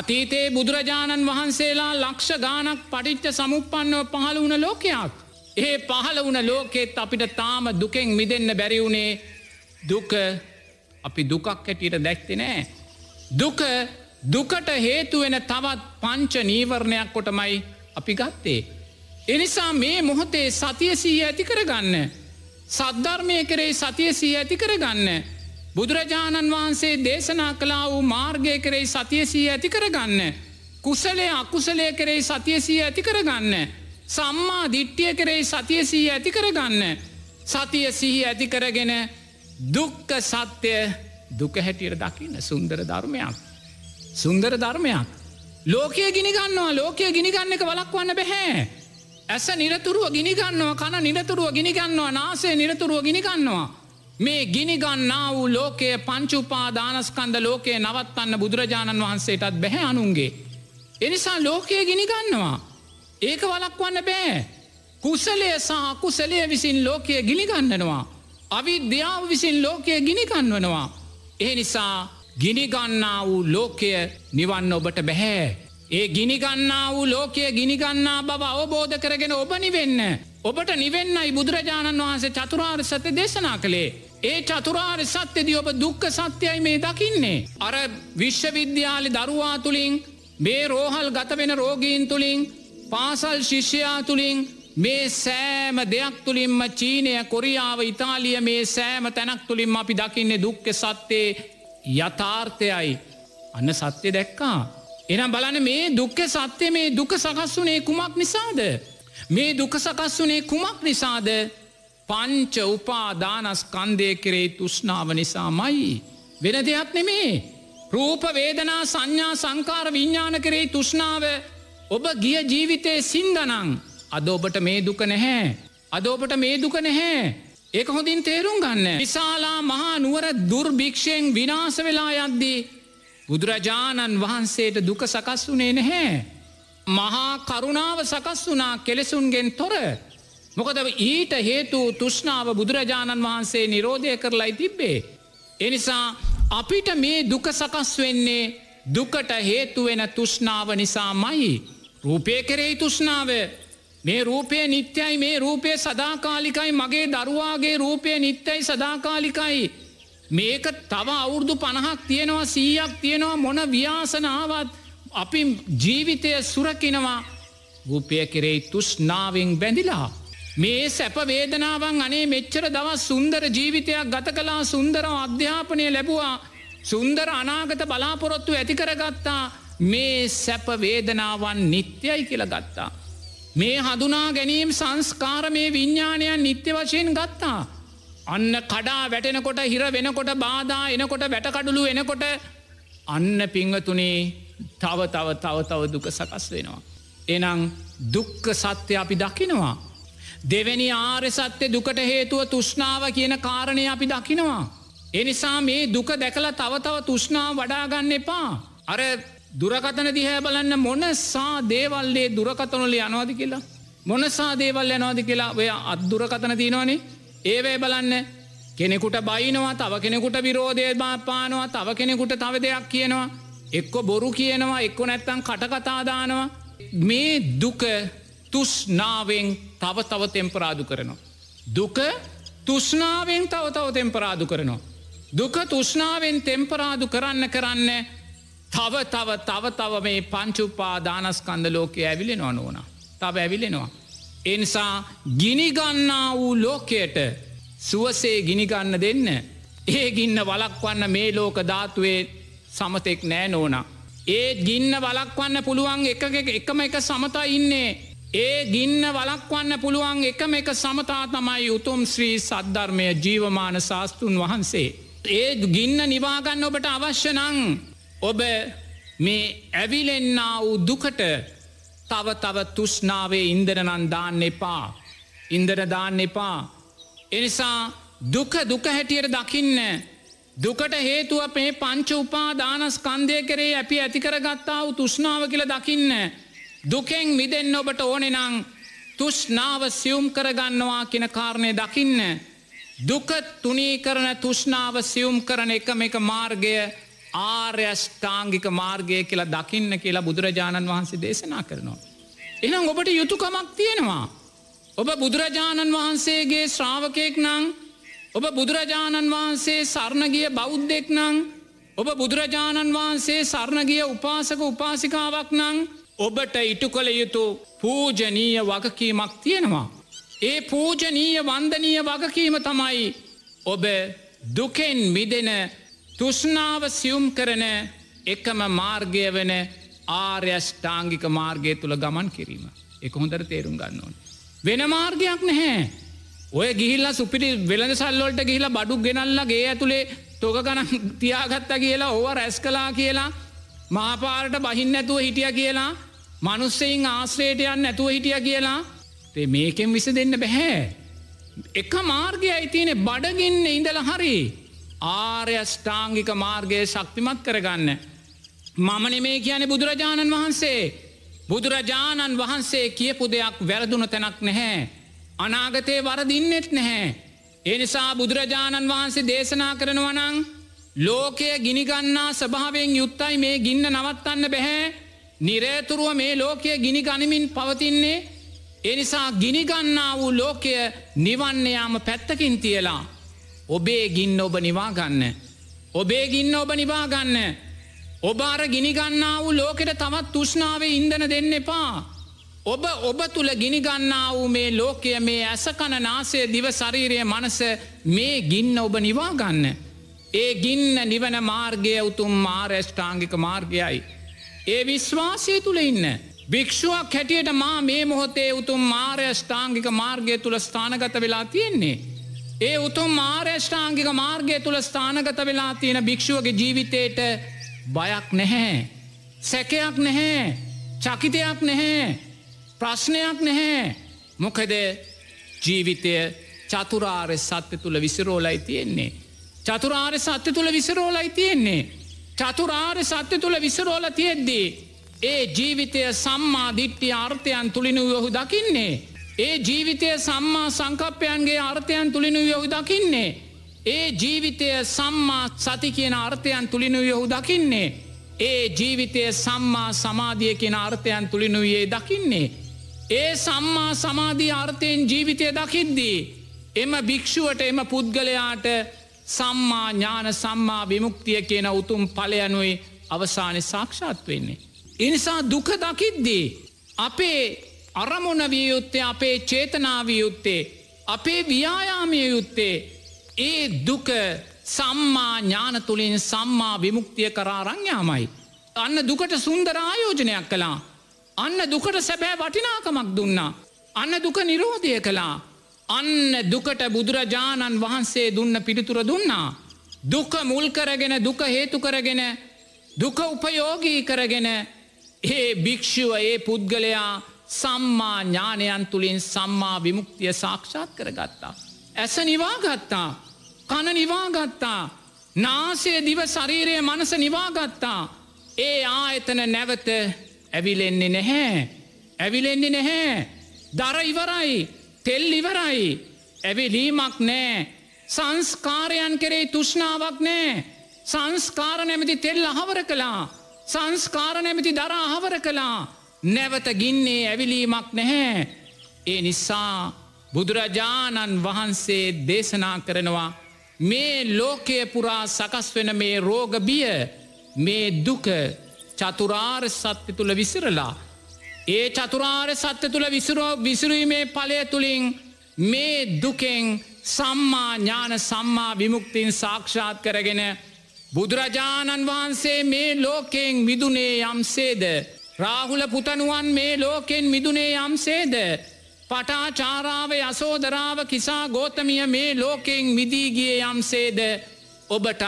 අතීතයේ බුදුරජාණන් වහන්සේලා ලක්ෂ ගානක් පටිච්ච සමුපන්නව පහළ වුණ ලෝකයක්. ඒ පහළ වුණ ලෝකෙත් අපිට තාම දුකෙන් මිදන්න බැරිවුණේ දුක අපි දුකක් හැටියට දැක්ති නෑ. දුක දුකට හේතුවෙන තවත් පංච නීවරණයක් කොටමයි අපි ගත්තේ. එනිසා මේ මොහොතේ සතියසී ඇති කරගන්න. සද්ධර්මය කරේ සතියසී ඇති කරගන්න. බුදුරජාණන් වහන්සේ දේශනා කලා වූ මාර්ගය කරේ සතියසී ඇති කරගන්න. කුසලේ අකුසලය කරේ සතියසී ඇති කරගන්න. සම්මා දිට්ටිය කරෙයි සතිය සීහ ඇති කරගන්න. සතිය සිහි ඇති කරගෙන දුක්ක සත්‍යය දුක හැටියට දකින්න සුන්දර ධර්මයක්. සුන්දර ධර්මයක්. ලෝකය ගිනිගන්නවා ලෝකය ගිනිගන්න එක වලක්වන්න බැහැ. ඇස නිරතුරුව ගිනිගන්නවා කන නිරතුරුව ගිනිගන්නවා නාසේ නිරතුරුව ගිනිගන්නවා. මේ ගිනිගන්නා වූ ලෝකයේ පංචුපා දානස්කන්ද ලෝකයේ නවත්තන්න බුදුරජාණන් වහන්සේටත් බැහැ අනුන්ගේ. එනිසා ලෝකය ගිනිගන්නවා. ඒක වලක්වන්න බෑ. කුසලේ සහ කුසලය විසින් ලෝකය ගිනිගන්නනවා. අවිද්‍යාව විසින් ලෝකය ගිනිකන්වනවා. ඒ නිසා ගිනිගන්නා වූ ලෝකය නිවන්න ඔබට බැහැ. ඒ ගිනිගන්නා වූ ලෝකය ගිනිගන්නා බව අවබෝධ කරගෙන ඔබ නිවෙන්න. ඔබට නිවෙන්නයි බුදුරජාණන් වහන්සේ චතුරාර් සත්‍ය දේශනා කළේ. ඒ චතුරාර් සත්‍යදි ඔබ දුක්ක සත්‍යයි මේ දකින්නේ. අර විශ්වවිද්‍යාලි දරුවා තුළින් මේ රෝහල් ගතවෙන රෝගීන් තුළින් පාසල් ශිෂ්‍යයා තුළින් මේ සෑම දෙයක් තුළින්ම චීනය කොරියාව ඉතාලිය මේ සෑම තැනක් තුළින් අපි දකින්නේ දුක්ක සත්‍යයේ යථාර්ථයයි අන්න සත්‍යය දැක්කා. එනම් බලන මේ දුක්ක සත්‍යය මේ දුක සකස් වනේ කුමක් නිසාද. මේ දුක සකස් වනේ කුමක් නිසාද පංච උපාදානස්කන්දය කෙරේ තුෂ්නාව නිසා මයි. වෙන දෙයක් නෙමේ. රූපවේදනා සංඥා සංකාර විඤ්ඥාන කරේ තුෂ්නාව ඔබ ගිය ජීවිතයේ සින්දනං අද ඔබට මේ දුක නැහැ. අද ඔබට මේ දුක නැහැ. ඒක හොඳින් තේරුම් ගන්න. විශාලා මහා නුවර දුර්භික්ෂයෙන් විනාස වෙලා යද්දී. බුදුරජාණන් වහන්සේට දුක සකස් වුනේ නැහැ. මහා කරුණාව සකස් වනා කෙලෙසුන්ගෙන් තොර. මොකද ඊට හේතු තුෂ්ණාව බුදුරජාණන් වහන්සේ නිරෝධය කරලායි තිබ්බේ. එනිසා අපිට මේ දුක සකස් වෙන්නේ දුකට හේතුවෙන තුෂ්ණාව නිසා මයි. රූපය කෙරෙහි තුෂ්නාව මේ රූපය නිත්‍යයි මේ රූපය සදාකාලිකයි මගේ දරුවාගේ රූපය නිත්‍යයි සදාකාලිකයි මේක තව අවුරුදු පණහක් තියෙනවා සීයක් තියෙනවා මොන ව්‍යාසනාවත් අපි ජීවිතය සුරකිනවා රූපය කෙරෙයි තුෂ්නාවෙන් බැඳිලා. මේ සැපවේදනාවන් අනේ මෙච්චර දවස් සුන්දර ජීවිතයක් ගත කලා සුන්දර අධ්‍යාපනය ලැබවා සුන්දර අනාගත බලාපොරොත්තු ඇතිකරගත්තා මේ සැපවේදනාවන් නිත්‍යයි කියලා ගත්තා. මේ හඳුනා ගැනීම් සංස්කාර මේ විඤ්ඥානයන් නිත්‍ය වශයෙන් ගත්තා. අන්න කඩා වැටෙනකොට හිර වෙනකොට බාධා එනකොට වැටකඩුළු එනකොට අන්න පිංහතුනේ තව තව තව තව දුක සකස් වෙනවා. එනම් දුක්ක සත්‍යය අපි දකිනවා. දෙවැනි ආරෙ සත්‍යය දුකට හේතුව තුෂ්නාව කියන කාරණය අපි දකිනවා. එනිසා මේ දුක දැකළ තව තව තුෂ්නාව වඩාගන්න එපා. අර දුරකතන දිහැ බලන්න මොනසා දේවල්ලේ දුරකතනොලේ යනවාද කියලා. මොනසා දේවල් යනවාද කියලා ඔය අත්දුරකතන තියෙනවානේ ඒවැ බලන්න කෙනෙකුට බයිනවා තව කෙනෙකුට විරෝධය බාපානවා තව කෙනෙකුට තව දෙයක් කියනවා. එක්කො බොරු කියනවා එක්කො නැත්තං කටකතාදානවා. මේ දුක තුෂ්නාවෙන් තව තව තෙම්පරාදු කරනවා. දුක තුෂ්නාවෙන් තව තව තෙම්පරාදු කරනවා. දුක තුෂ්නාවෙන් තෙම්පරාදු කරන්න කරන්න තව තව තව තව මේ පංචුපා දානස්කන්ද ලෝකය ඇවිලෙන ඕනඕන තව ඇවිලෙනවා. එනිසා ගිනිගන්නා වූ ලෝකයට සුවසේ ගිනිගන්න දෙන්න ඒ ගින්න වලක්වන්න මේ ලෝක ධාතුවේ සමතෙක් නෑ නෝනා. ඒ ගින්න වලක්වන්න පුළුවන් එක එකම එක සමතා ඉන්නේ. ඒ ගින්න වලක්වන්න පුළුවන් එකම එක සමතා තමයි උතුම් ශ්‍රී සද්ධර්මය ජීවමාන ශාස්තෘන් වහන්සේ. ඒ ගින්න නිවාගන්න ඔබට අවශ්‍යනං ඔබ මේ ඇවිලෙන්න්නා වූ දුකට තව තව තුෂ්නාවේ ඉන්දරනන් දාන්න එපා ඉන්දරදාන්න එපා එනිසා දුක දුක හැටියට දකින්න දුකට හේතුව මේ පංච උපා දානස්කන්දය කරේ අපි ඇතිකරගත්තාව තුෂ්නාව කියල දකින්න දුකෙන් මිදෙන් ඔබට ඕනෙනං තුෂ්නාව සියුම් කරගන්නවා කියෙන කාරණය දකින්න දුක තුනී කරන තුෂ්නාව සියුම් කරන එකම එක මාර්ගය ආර්යෂ්ඨාංගික මාර්ගය කියලා දකින්න කියලා බුදුරජාණන් වහන්සේ දේශනා කරනවා. එනම් ඔබට යුතුකමක් තියෙනවා. ඔබ බුදුරජාණන් වහන්සේගේ ශ්‍රාවකයෙක් නං ඔබ බුදුරජාණන් වහන්සේ සරණගිය බෞද්ධෙක් නං ඔබ බුදුරජාණන් වහන්සේ සරණගිය උපාසක උපාසිකාවක් නං ඔබට ඉටු කළ යුතු පූජනීය වගකීමක් තියෙනවා. ඒ පූජනීය වන්දනීය වගකීම තමයි ඔබ දුකෙන් මිදෙන තුෂ්නාව සියුම් කරන එකම මාර්ගය වෙන ආර්යෂ්ඨාංගික මාර්ගය තුළ ගමන් කිරීම. එක හොඳට තේරුම් ගන්න ඕන. වෙන මාර්ගයක් නැහැ. ඔය ගිහිල්ල සුපිටි වෙළඳ සල්ලොල්ට ගිහිලා බඩු ගෙනල්ලා ගේ ඇතුළේ තොක ගණන් [laughs] තියාගත්තා කියලා ඕව රැස් කලා කියලා මාපාරට බහින්න ඇතුව හිටිය කියලා මනුස්සයින් ආශ්‍රේටයන් ඇතුව හිටිය කියලා තේ මේකෙන් විස දෙන්න බැහැ. එක මාර්ගය අයිතියනෙ බඩගින්න ඉඳල හරි ආර්යෂ්ඨාංගික මාර්ගය ශක්තිමත් කරගන්න. මම නෙමේ කියන බුදුරජාණන් වහන්සේ. බුදුරජාණන් වහන්සේ කියපු දෙයක් වැරදුන තැනක් නැහැ. අනාගතයේ වරදින්නෙත් නැහැ. එනිසා බුදුරජාණන් වහන්සේ දේශනා කරනවනං ලෝකය ගිනිගන්නා ස්භාවෙන් යුත්තයි මේ ගින්න නවත්තන්න බැහැ නිරේතුරුව මේ ලෝකය ගිනි ගනිමින් පවතින්නේ එනිසා ගිනිගන්නා වූ ලෝකය නිවන්නයාම පැත්තකින් තියලා ඔබේ ගින්න ඔබ නිවාගන්න. ඔබේ ගින්න ඔබ නිවාගන්න. ඔබාර ගිනිගන්නා වූ ලෝකෙට තවත් තුෂ්නාවේ ඉන්දන දෙන්න එපා. ඔබ ඔබ තුළ ගිනිගන්නා වූ මේ ලෝකය මේ ඇසකණ නාසය දිවශරීරය මනස මේ ගින්න ඔබ නිවාගන්න. ඒ ගින්න නිවන මාර්ගය උතුම් මාර්ෂ්ඨාංගික මාර්ගයයි. ඒ විශ්වාසය තුළ ඉන්න. භික්ෂුවක් හැටියට මා මේ මොහොතේ උතුම් මාර්ය ෂ්ඨාංගික මාර්ගය තුළ ස්ථානගත වෙලා තියෙන්නේ. ඒ උතුම් ආර්යෂ්ඨාංගික මාර්ගය තුළ ස්ථානගත වෙලා තියෙන භික්‍ෂුවගේ ජීවිතයට බයක් නැහැ. සැකයක් නැහැ. චකිතයක් නැහැ. ප්‍රශ්නයක් නැහැ. මොකද ජීවිතය චතුරාර්ය සත්‍ය තුළ විසිරෝලයි තියෙන්නේ. චතුරාර්ය සත්‍ය තුළ විසිරෝලයි තියෙන්නේ. චතුරාර්ය සත්‍ය තුළ විසිරෝල තියෙද්දී. ඒ ජීවිතය සම්මා දිට්ටි ආර්ථයන් තුළිනු යොහු දකින්නේ. ඒ ජීවිතය සම්මා සංකප්පයන්ගේ අර්ථයන් තුළිනු යොහු දකින්නේ. ඒ ජීවිතය සම්මා සති කියන අර්ථයන් තුළිනු යොහු දකින්නේ. ඒ ජීවිතය සම්මා සමාධිය කියෙන අර්ථයන් තුළිනුයේ දකින්නේ. ඒ සම්මා සමාධී අර්ථයෙන් ජීවිතය දකිද්දී. එම භික්‍ෂුවට එම පුද්ගලයාට සම්මා ඥාන සම්මා විමුක්තිය කියන උතුම් පලයනුයි අවසානය සාක්ෂාත් වෙන්නේ. එනිසා දුක දකිද්දී අපේ අරමුණ විය යුත්තේ අපේ චේතනාවී යුත්තේ අපේ ව්‍යායාමය යුත්තේ ඒ දුක සම්මා ඥාන තුළින් සම්මා විමුක්තිය කරා රං්ඥාමයි. අන්න දුකට සුන්දර ආයෝජනයක් කළා. අන්න දුකට සැබෑ වටිනාකමක් දුන්නා. අන්න දුක නිරෝධය කළා. අන්න දුකට බුදුරජාණන් වහන්සේ දුන්න පිළිතුර දුන්නා. දුක මුල්කරගෙන දුක හේතුකරගෙන දුක උපයෝගී කරගෙන ඒ භික්‍ෂුව ඒ පුද්ගලයා සම්මා ඥානයන් තුළින් සම්මා විමුක්තිය සාක්ෂාත් කරගත්තා. ඇස නිවාගත්තා කන නිවාගත්තා නාසය දිව ශරීරය මනස නිවාගත්තා ඒ ආයතන නැවත ඇවිලෙන්නේ නැහැ ඇවිලෙන්නේ නැහැ දර ඉවරයි තෙල් ඉවරයි ඇවිලීමක් නෑ සංස්කාරයන් කෙරෙයි තුෂ්ණාවක් නෑ සංස්කාර නැමති තෙල් අහවර කළා සංස්කාර නැමති දර අහවර කළා නැවත ගින්නේ ඇවිලීමක් නැහැ. ඒ නිසා බුදුරජාණන් වහන්සේ දේශනා කරනවා මේ ලෝකය පුරා සකස් වෙන මේ රෝගබිය මේ දුක චතුරාර් සත්‍ය තුළ විසිරලා. ඒ චතුරාර් සත්‍ය තුළ විසුරෝ විසිරීමේ පලය තුළින් මේ දුකෙන් සම්මා ඥාන සම්මා විමුක්තින් සාක්ෂාත් කරගෙන බුදුරජාණන් වහන්සේ මේ ලෝකෙන් විදුනේ යම්සේද රාහුල පුතනුවන් මේ ලෝකෙන් මිදුනේ යම්සේද. පටාචාරාව යසෝදරාව කිසා ගෝතමිය මේ ලෝකෙන් මිදීගිය යම්සේද ඔබටත්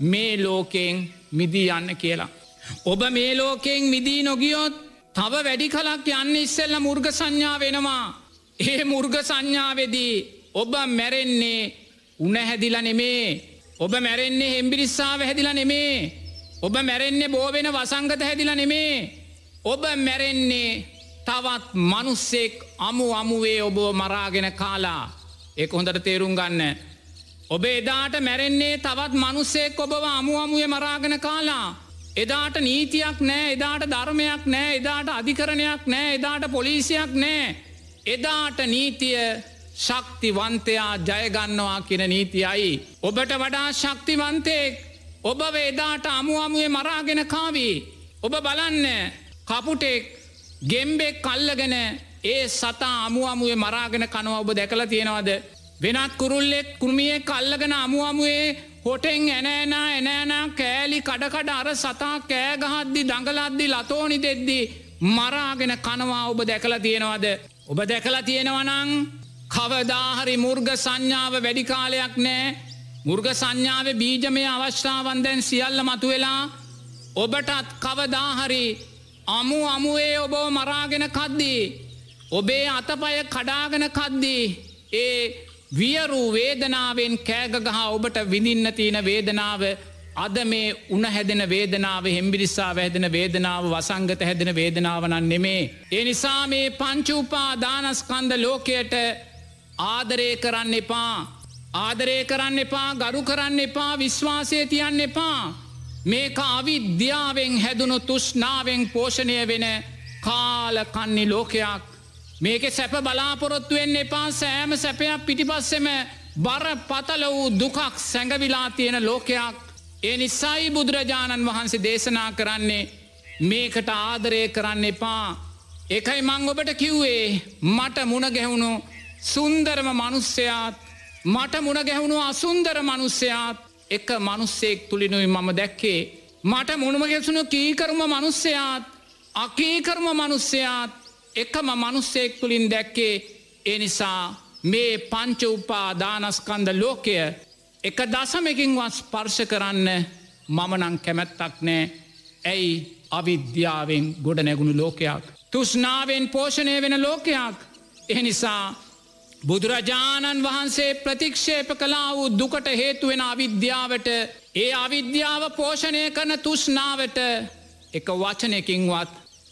මේ ලෝකෙන් මිදී යන්න කියලා. ඔබ මේ ලෝකෙන් මිදී නොගියොත් තව වැඩි කලක් යන්න ඉස්සෙල්ල මුර්ග සංඥා වෙනවා. ඒ මුර්ග සංඥාවෙදී ඔබ මැරෙන්නේ උනහැදිල නෙමේ. ඔබ මැරෙන්නේ හෙම්බිරිස්සාාව හැදිල නෙමේ. ඔබ මැරෙන්නේ බෝවෙන වසංගත හැදිල නෙමේ. ඔබ මැරෙන්නේ තවත් මනුස්සෙක් අමු අමුවේ ඔබෝ මරාගෙන කාලා ඒක හොඳට තේරුම් ගන්න. ඔබ එදාට මැරෙන්නේ තවත් මනුස්සෙක් ඔබව අමු අමුවේ මරාගෙන කාලා. එදාට නීතියක් නෑ එදාට ධර්මයක් නෑ එදාට අධිකරණයක් නෑ එදාට පොලිසියක් නෑ. එදාට නීතිය ශක්තිවන්තයා ජයගන්නවා කියෙන නීතියයි. ඔබට වඩා ශක්තිවන්තයෙක් ඔබ වේදාට අමු අමුවේ මරාගෙන කාවී. ඔබ බලන්න කපුටෙක් ගෙම්බෙක් කල්ලගෙන ඒ සතා අමුුවමුේ මරාගෙන කනව ඔබ දැකලා තියෙනවාද. වෙනත් කුරුල්ලෙක් කුමියේ කල්ලගෙන අමුුවමුේ හොටෙන් ඇනෑනා එනෑනා කෑලි කඩකඩ අර සතා කෑගහද්දි දඟලද්දි ලතෝනි දෙෙද්දි මරාගෙන කනවා ඔබ දැකලා තියෙනවාද. ඔබ දැකලා තියෙනවනං කවදාහරි මුර්ග සංඥාව වැඩිකාලයක් නෑ මුර්ග සංඥාව බීජමය අවශ්‍යාවන්දැන් සියල්ල මතුවෙලා ඔබටත් කවදාහරි අමු අමුවේ ඔබෝ මරාගෙන කද්දී. ඔබේ අතපය කඩාගෙන කද්දී. ඒ වියරූ වේදනාවෙන් කෑගගහා ඔබට විඳින්න තියෙන වේදනාව අද මේ උනහැදෙන වේදනාව හෙම්බිරිස්සා වැහැදෙන වේදනාව වසංගත හැදෙන වේදනාවනන් නෙමේ. ඒ නිසා මේ පංචූපා දානස්කන්ද ලෝකයට ආදරය කරන්න එපා. ආදරය කරන්න එපා ගරු කරන්න එපා විශ්වාසය තියන්න එපා. මේක අවිද්‍යාවෙන් හැදුණු තුෂ්නාවෙන් පෝෂණය වෙන කාල කන්නේ ලෝකයක් මේක සැප බලාපොරොත්තු වෙන්න එපා සෑම සැපයක් පිටිපස්සෙම බර පතල වූ දුකක් සැඟවිලා තියෙන ලෝකයක් ඒ නිසයි බුදුරජාණන් වහන්සේ දේශනා කරන්නේ මේකට ආදරය කරන්න එපා එකයි මං ඔබට කිව්වේ මට මුණ ගැහුණු සුන්දරම මනුස්්‍යයාත් මට මුණ ගැහුණු අසුන්දර මනුස්්‍යයාත් එක මනුස්සෙක් තුළිනුයි මම දැක්කේ මට මුණමගෙසුණු කීකරුම මනුස්සයාත් අකීකරුම මනුස්සයාත් එකම මනුස්සෙක් තුළින් දැක්කේ එනිසා මේ පංච උපා දානස්කන්ද ලෝකය එක දසමකින්වත් ස්පර්ශ කරන්න මමනං කැමැත්තක් නෑ ඇයි අවිද්‍යාවෙන් ගොඩ නැගුණු ලෝකයක්. තුෂ්නාවෙන් පෝෂණය වෙන ලෝකයක් එනිසා බුදුරජාණන් වහන්සේ ප්‍රතික්ෂේප කලා වූ දුකට හේතුවෙන අවිද්‍යාවට ඒ අවිද්‍යාව පෝෂණය කරන තුෂ්නාවට එක වචනයකින්වත්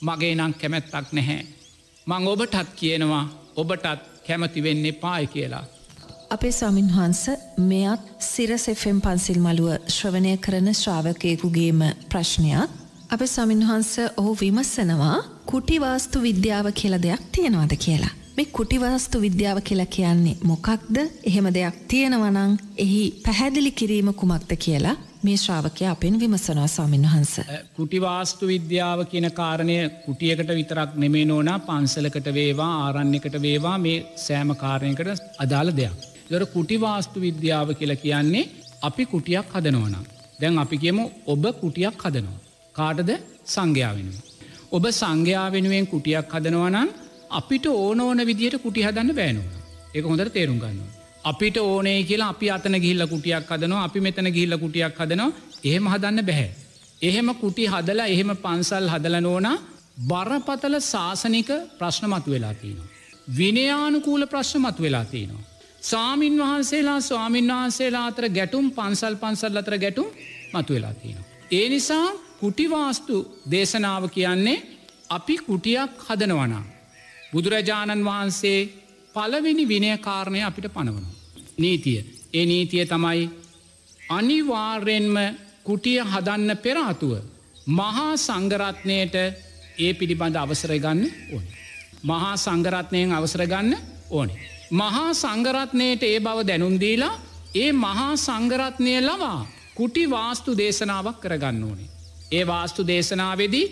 මගේ නම් කැමැත්තක් නැහැ. මං ඔබටත් කියනවා ඔබටත් කැමති වෙන්න පායි කියලා. අපේ ස්වාමින්වහන්ස මෙයත් සිරසෙෆෙම් පන්සිල් මලුව ශ්‍රවණය කරන ශ්‍රාවකයකුගේම ප්‍රශ්නයක්. අප සමින්වහන්ස ඔහු විමස්සනවා කුටිවාස්තු විද්‍යාව කියල දෙයක් තියෙනවාද කියලා. මේ කුටිවස්තු විද්‍යාව කියලා කියන්නේ මොකක්ද? එහෙම දෙයක් තියෙනවා නම් එහි පැහැදිලි කිරීම කුමක්ද කියලා මේ ශ්‍රාවකයා අපෙන් විමසනවා ස්වාමීන් වහන්ස. කුටිවාස්තු විද්‍යාව කියන කාරණය කුටියකට විතරක් නෙමේ නෝනා පන්සලකට වේවා ආරණ්‍යකට වේවා මේ සෑම කාරණයකට අදාළ දෙයක්. දොර කුටිවාස්තු විද්‍යාව කියලා කියන්නේ අපි කුටියක් හදනවනම්. දැන් අපි කියමු ඔබ කුටියක් හදනවා. කාටද සංඝයා වෙනවා. ඔබ සංඝයා වෙනුවෙන් කුටියක් හදනවනම් අපිට ඕන ඕන විදිහට කුටි හදන්න බෑනවා. එක හොඳට තේරුම් ගන්න. අපිට ඕනේ කියලා අපි අතන ගිල්ල කුටියක් හදනවා අපි මෙතන ගිල්ල කුටියක් හදනවා එහෙම හදන්න බැහැ. එහෙම කුටි හදලා එහෙම පන්සල් හදල නෝන බරපතල ශාසනික ප්‍රශ්න මතු වෙලා තියෙනවා. විනයානුකූල ප්‍රශ්න මතු වෙලා තියෙනවා. සාමීන් වහන්සේලා ස්වාමීන් වහන්සේලා අතර ගැටුම් පන්සල් පන්සල් අතර ගැටුම් මතු වෙලා තියෙනවා. ඒ නිසා කුටිවාස්තු දේශනාව කියන්නේ අපි කුටියක් හදනවනා. බුදුරජාණන් වහන්සේ පළවෙනි විනයකාරණය අපිට පනවන. නීතිය. ඒ නීතිය තමයි අනිවාර්යෙන්ම කුටිය හදන්න පෙරාතුව මහා සංගරත්නයට ඒ පිළිබඳ අවසරගන්න ඕන. මහා සංගරත්නයෙන් අවසරගන්න ඕනි. මහා සංගරත්නයට ඒ බව දැනුන්දීලා ඒ මහා සංගරත්නය ලවා කුටි වාස්තු දේශනාවක් කරගන්න ඕනේ. ඒ වාස්තු දේශනාවේදී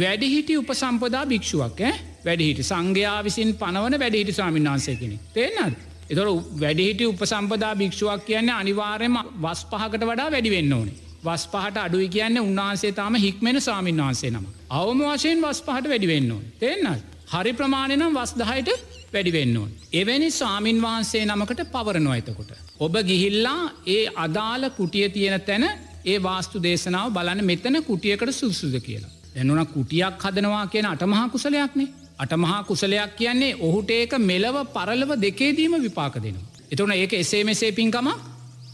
වැඩිහිටි උපසම්පදා භික්ෂුවක් ඈ වැඩිහිට සංඝයා විසින් පනවන වැඩිහිට ස්වාමීන් වහන්සේ කෙනෙ. තේනද. එතොර වැඩිහිටි උපසම්පදා භික්ෂුවක් කියන්න අනිවාර්යම වස් පහකට වඩා වැඩිවෙන්න ඕනේ. වස් පහට අඩුයි කියන්න උන්වහන්සේ තාම හික්මෙන ස්වාමීන් වහන්සේ නම. අවම වශයෙන් වස් පහට වැඩිවෙන්න ඕන. තේනල්. හරි ප්‍රමාණනම් වස්දහයට වැඩිවෙන්න ඕන්. එවැනි ස්වාමීන් වහන්සේ නමකට පවරනවා එතකොට. ඔබ ගිහිල්ලා ඒ අදාළ කුටිය තියෙන තැන ඒ වාස්තු දේශනාව බලන මෙතන කුටියකට සුදුසුද කියලා. එැනුන කුටියක් හදනවා කියන අටමහා කුසලයක්නේ අටමහා කුසලයක් කියන්නේ ඔහුට ඒක මෙලව පරලව දෙකේදීම විපාක දෙනවා. එතුන ඒක එසේ මෙසේ පින්කමක්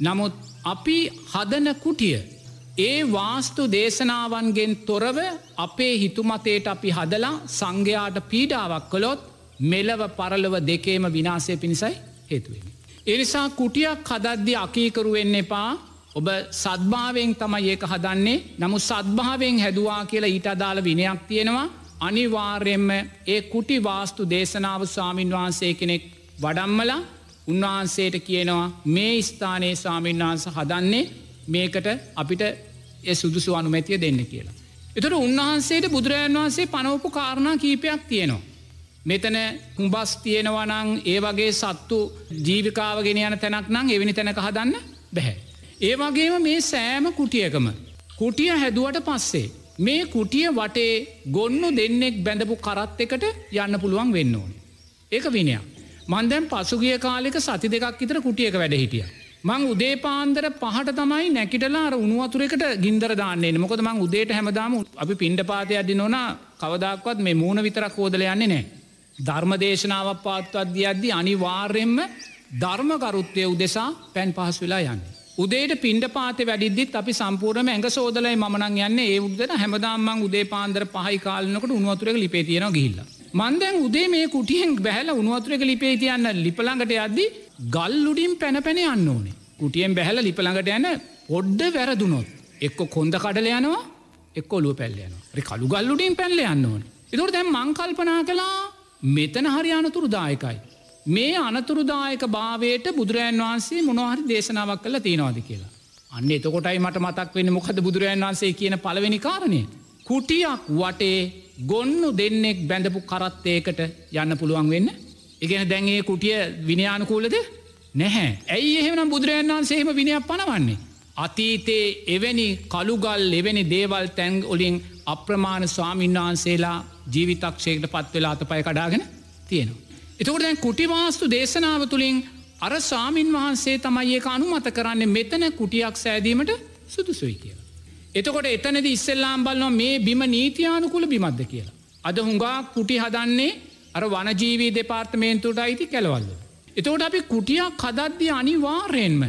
නමුත් අපි හදන කුටිය ඒ වාස්තු දේශනාවන්ගෙන් තොරව අපේ හිතුමතයට අපි හදලා සංඝයාට පීඩාවක් කළොත් මෙලව පරලව දෙකේම විනාසය පිණිසයි හේතුවෙන. එනිසා කුටියක් හදද්දි අකීකරුවෙන්න එපා ඔබ සද්භාවෙන් තමයි ඒක හදන්නේ නමු සද්භාවෙන් හැදවා කියලා ඊට අදාළ විනයක් තියෙනවා අනිවාර්යෙන්ම ඒ කුටි වාස්තු දේශනාව ස්වාමීන් වහන්සේ කෙනෙක් වඩම්මලා උන්වහන්සේට කියනවා මේ ස්ථානයේ ස්වාමීන්වහන්ස හදන්නේ මේකට අපිට ඒ සුදුසු අනුමැතිය දෙන්න කියලා. එතුට උන්වහන්සේට බුදුරජන් වහන්සේ පනවපු කාරණා කීපයක් තියෙනවා. මෙතන කුඹස් තියෙනවනං ඒ වගේ සත්තු ජීවිකාවගෙන යන තැනක් නං එවැනි තැනක හදන්න බැහැ. ඒ වගේම මේ සෑම කුටියකම කුටිය හැදුවට පස්සේ මේ කුටිය වටේ ගොන්නු දෙන්නෙක් බැඳපු කරත් එකට යන්න පුළුවන් වෙන්න ඕන. ඒක විනයක්. මන්දැම් පසුගිය කාලෙක සති දෙකක් ඉතර කුටියක වැඩ හිටිය. මං උදේ පාන්දර පහට තමයි නැකිටලා අර උනුවතුරෙකට ගින්දර දාන්නේ මොකද මං උදේට හැමදාම අපි පින්ඩ පාතය අඩි නොන කවදක්වත් මේ මූුණ විතරක් හෝදල යන්නේ නෑ. ධර්මදේශනාවක් පාත්ව අධ්‍ය අද්දි අනිවාර්යෙන්ම ධර්මකරුත්තය උදෙසා පැන් පහස් වෙලා යන්නේ. උදේට පින්ඩ පාත වැඩිද්දිත් අපි සම්පූර්ම ඇඟ සෝදලයි මනන් යන්න ඒ උදන හැමදාම්මන් උදේ පාන්දර පහයි කාලනකට උනුවතුරක ලිපේ තියෙන ගිල්ල. මන්දැන් උදේ මේ කුටියෙන් බැහල උනුවතුරක ලිපේ තියන්න ලිපළඟට අද්දි ගල්ලුඩින් පැනපැන යන්න ඕනේ. කුටියෙන් බැහල ලිපළඟට යන පොඩ්ඩ වැරදුනොත්. එක්ක කොන්ද කඩල යනවා එක් ඔලුව පැල්ලයන රි කළු ගල්ලුඩින් පැල්ල යන්න ඕන. එතුොට දැම් මංකල්පනා කලා මෙතන හරියානතුරු දායකයි. මේ අනතුරුදායක භාවයට බුදුරජන් වහන්සේ මොනහරි දේශනාවක් කළ තියෙනවාද කියලා. අන්න එතකොටයි මට මතක් වෙන මොකද බුදුරජන් වන්සේ කියන පලවෙනි කාරණය. කුටියක් වටේ ගොන්නු දෙන්නෙක් බැඳපු කරත්තයකට යන්න පුළුවන් වෙන්න. එකගෙන දැන්ඒ කුටිය විනයානුකූලද නැහැ. ඇයි එහෙමනම් බුදුරජන් වන්සේම විනයක් පනවන්නේ. අතීතයේ එවැනි කළුගල් එවැනි දේවල් තැන් ඔලින් අප්‍රමාණ ස්වාමීන් වහන්සේලා ජීවිතක්ෂයකට පත්වෙලා අතපය කඩාගෙන තියෙනවා. එතකොට දැන් කුටිවාස්තු දේශනාව තුළින් අර ස්වාමීන් වහන්සේ තමයි ඒක අනුමත කරන්න මෙතන කුටියක් සෑදීමට සුදුසුයි කියලා. එතකොට එතනද ඉස්සල්ලාම් බලනවා මේ බිම නීතියානුකුල බිමද්ද කියලා. අද හුඟා කුටි හදන්නේ අර වනජීවී දෙපාර්තමේන්තුට අයිති කැලවල්ල. එතෝට අපි කුටියක් හදද්දි අනිවාර්යෙන්ම.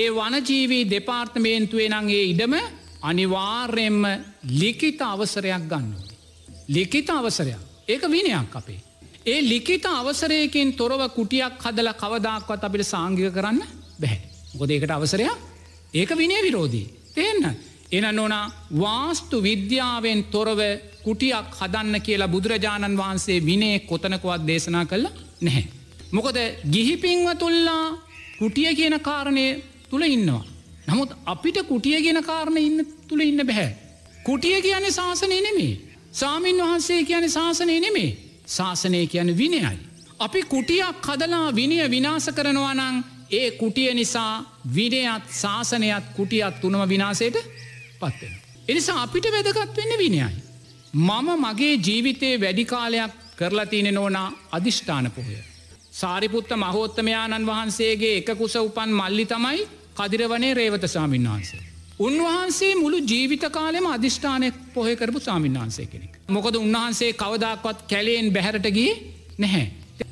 ඒ වනජීවී දෙපාර්තමේන්තුවේ නංගේ ඉඩම අනිවාර්යෙන්ම ලිකිත අවසරයක් ගන්නවා. ලිකිත අවසරයක් ඒක විනයක් අපේ. ඒ ලිකිට අවසරයකින් තොරව කුටියක් හදල කවදක්වත් අපිට සංගික කරන්න බැහැ. ගොදේකට අවසරයක් ඒක විනය විරෝධී. තියන්න. එන නොනා වාස්තු විද්‍යාවෙන් තොරව කුටියක් හදන්න කියලා බුදුරජාණන් වහන්සේ විනේ කොතනකවත් දේශනා කළ නැහැ. මොකද ගිහිපින්ව තුල්ලා කුටිය කියන කාරණය තුළ ඉන්නවා. නමුත් අපිට කුටිය ගෙන කාරණ ඉන්න තුළ ඉන්න බැහැ. කුටිය කියන්නේ ශාසනය නෙමේ. සාමීන් වහන්සේ කියන ශාසනය නෙමේ. ශාසනය කියන විනයයි. අපි කුටියක් හදලා විනය විනාස කරනවා නං ඒ කුටිය නිසා විනයත් ශාසනයත් කුටියත් තුනම විනාසයට පත්වෙන. එනිසා අපිට වැදගත් වෙන්න විනයයි. මම මගේ ජීවිතයේ වැඩිකාලයක් කරලතින නෝනා අධිෂ්ඨාන පොහය. සාරිපුත්ත මහෝත්තමයාණන් වහන්සේගේ එක කුස උපන් මල්ලි තමයි කදිරවනේ රේවත සාමීන් වහන්සේ. උන්වහන්සේ මුළු ජීවිත කාලෙම අධිෂ්ඨානය පොහය කරපු සාමීන් වහන්සේ කෙනෙ. මොකද උන්වහන්සේ කවදක්වත් කැලයෙන් බැහැරටගේ නැහැ.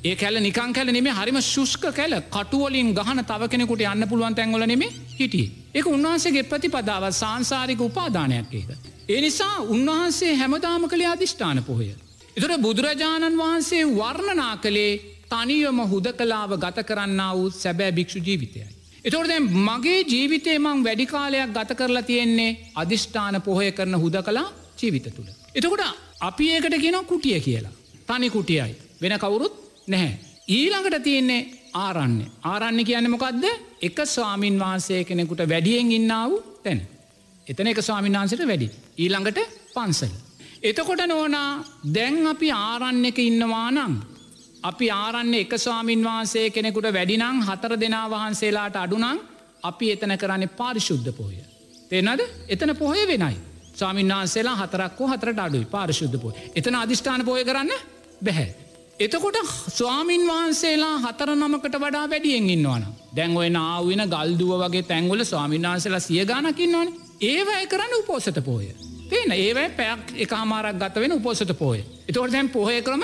ඒ කැල නිකං කැල නෙේ හරිම ශුෂ්ක කැල කටුවලින් ගහන තව කෙනෙකුට යන්න පුළුවන් තැන්වල නෙමේ හිටිය. එක උන්වහන්සේගේ ප්‍රතිපදාව සංසාරික උපාදානයක් ඒක. ඒ නිසා උන්වහන්සේ හැමදාම කළේ අධිෂ්ඨාන පොහය. එතුට බුදුරජාණන් වහන්සේ වර්ණනා කළේ තනියම හුද කලාව ගත කරන්න වූ සැබෑ භික්‍ෂු ජීවිතයයි. එතොට දැ මගේ ජීවිතේ මං වැඩිකාලයක් ගත කරලා තියෙන්නේ අධිෂ්ඨාන පොහය කරන හුද කලා ජීවිත තුළ. එතකොට අපි ඒකට කියන කුටිය කියලා. තනි කුටියයි. වෙන කවුරුත් නැහැ. ඊළඟට තියෙන්නේ ආරන්න. ආරන්න කියන්න මොකක්ද එක ස්වාමීන් වහන්සේ කෙනෙකුට වැඩියෙන් ඉන්නාව තැන. එතන එක ස්වාමින්වහන්සට වැඩි. ඊළඟට පන්සල්. එතකොට නෝනා දැන් අපි ආරන්න එක ඉන්නවා නං. අපි ආරන්න එක ස්වාමින් වහන්සේ කෙනෙකුට වැඩිනං හතර දෙනා වහන්සේලාට අඩුනං අපි එතන කරන්නේ පාරිශුද්ධ පොහය. තෙනද එතන පොහය වෙනයි. ස්වාමීන් වහන්සේලා හතරක් වෝ හතරට අඩුයි පාරිශුද්ධ පොය එතන අධිෂ්ඨාන පෝය කරන්න බැහැ. එතකොට ස්වාමීන් වහන්සේලා හතර නමකට වඩා වැඩියෙන් ඉන්නවන. දැන් ඔය නාවෙන ගල්දුව වගේ තැන්වල ස්වාමීන් වහන්සේලා සිය ගානකින්නවන ඒවැය කරන්න උපෝසත පෝය. පේන ඒවැ පැයක් එකමාරක් ගත වෙන උපෝසත පෝය. එතකොට දැන් පොහය ක්‍රම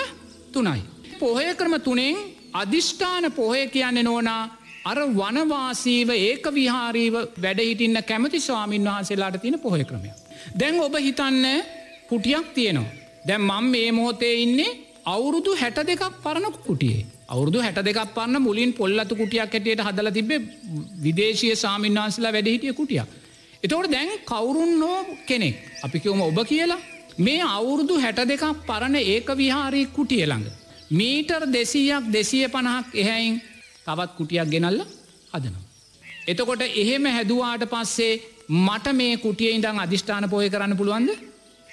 තුනයි. පොහය ක්‍රම තුනෙන් අධිෂ්ඨාන පොහය කියන්න නෝනා අර වනවාසීව ඒක විහාරීව වැඩහිටින්න කැමති ස්වාමීන් වහන්සේලාට තියෙන පොහය ක්‍රමයක්. දැන් ඔබ හිතන්න කුටියක් තියෙනවා. දැන් මම් මේ මොහොතේ ඉන්නේ අවුරුදු හැට දෙකක් පරණ කුටියේ. අවුරුදු හැට දෙකක් පන්න මුලින් පොල්ලතු කුටියක් ඇටියට හදල තිබේ විදේශය සාමින්වාන්සලා වැඩහිටිය කුටියක්. එතවට දැන් කවුරුන් නෝ කෙනෙක් අපිකවම ඔබ කියලා මේ අවුරුදු හැට දෙකක් පරණ ඒක විහාරී කුටිය ළඟ. මීටර් දෙසීයක් දෙසිය පණහක් එහැයින් තවත් කුටියක් ගෙනල්ල හදනවා. එතකොට එහෙම හැදුවාට පස්සේ මට මේ කුටිය ඉඳං අධිෂ්ඨාන පොය කරන්න පුළුවන්ද.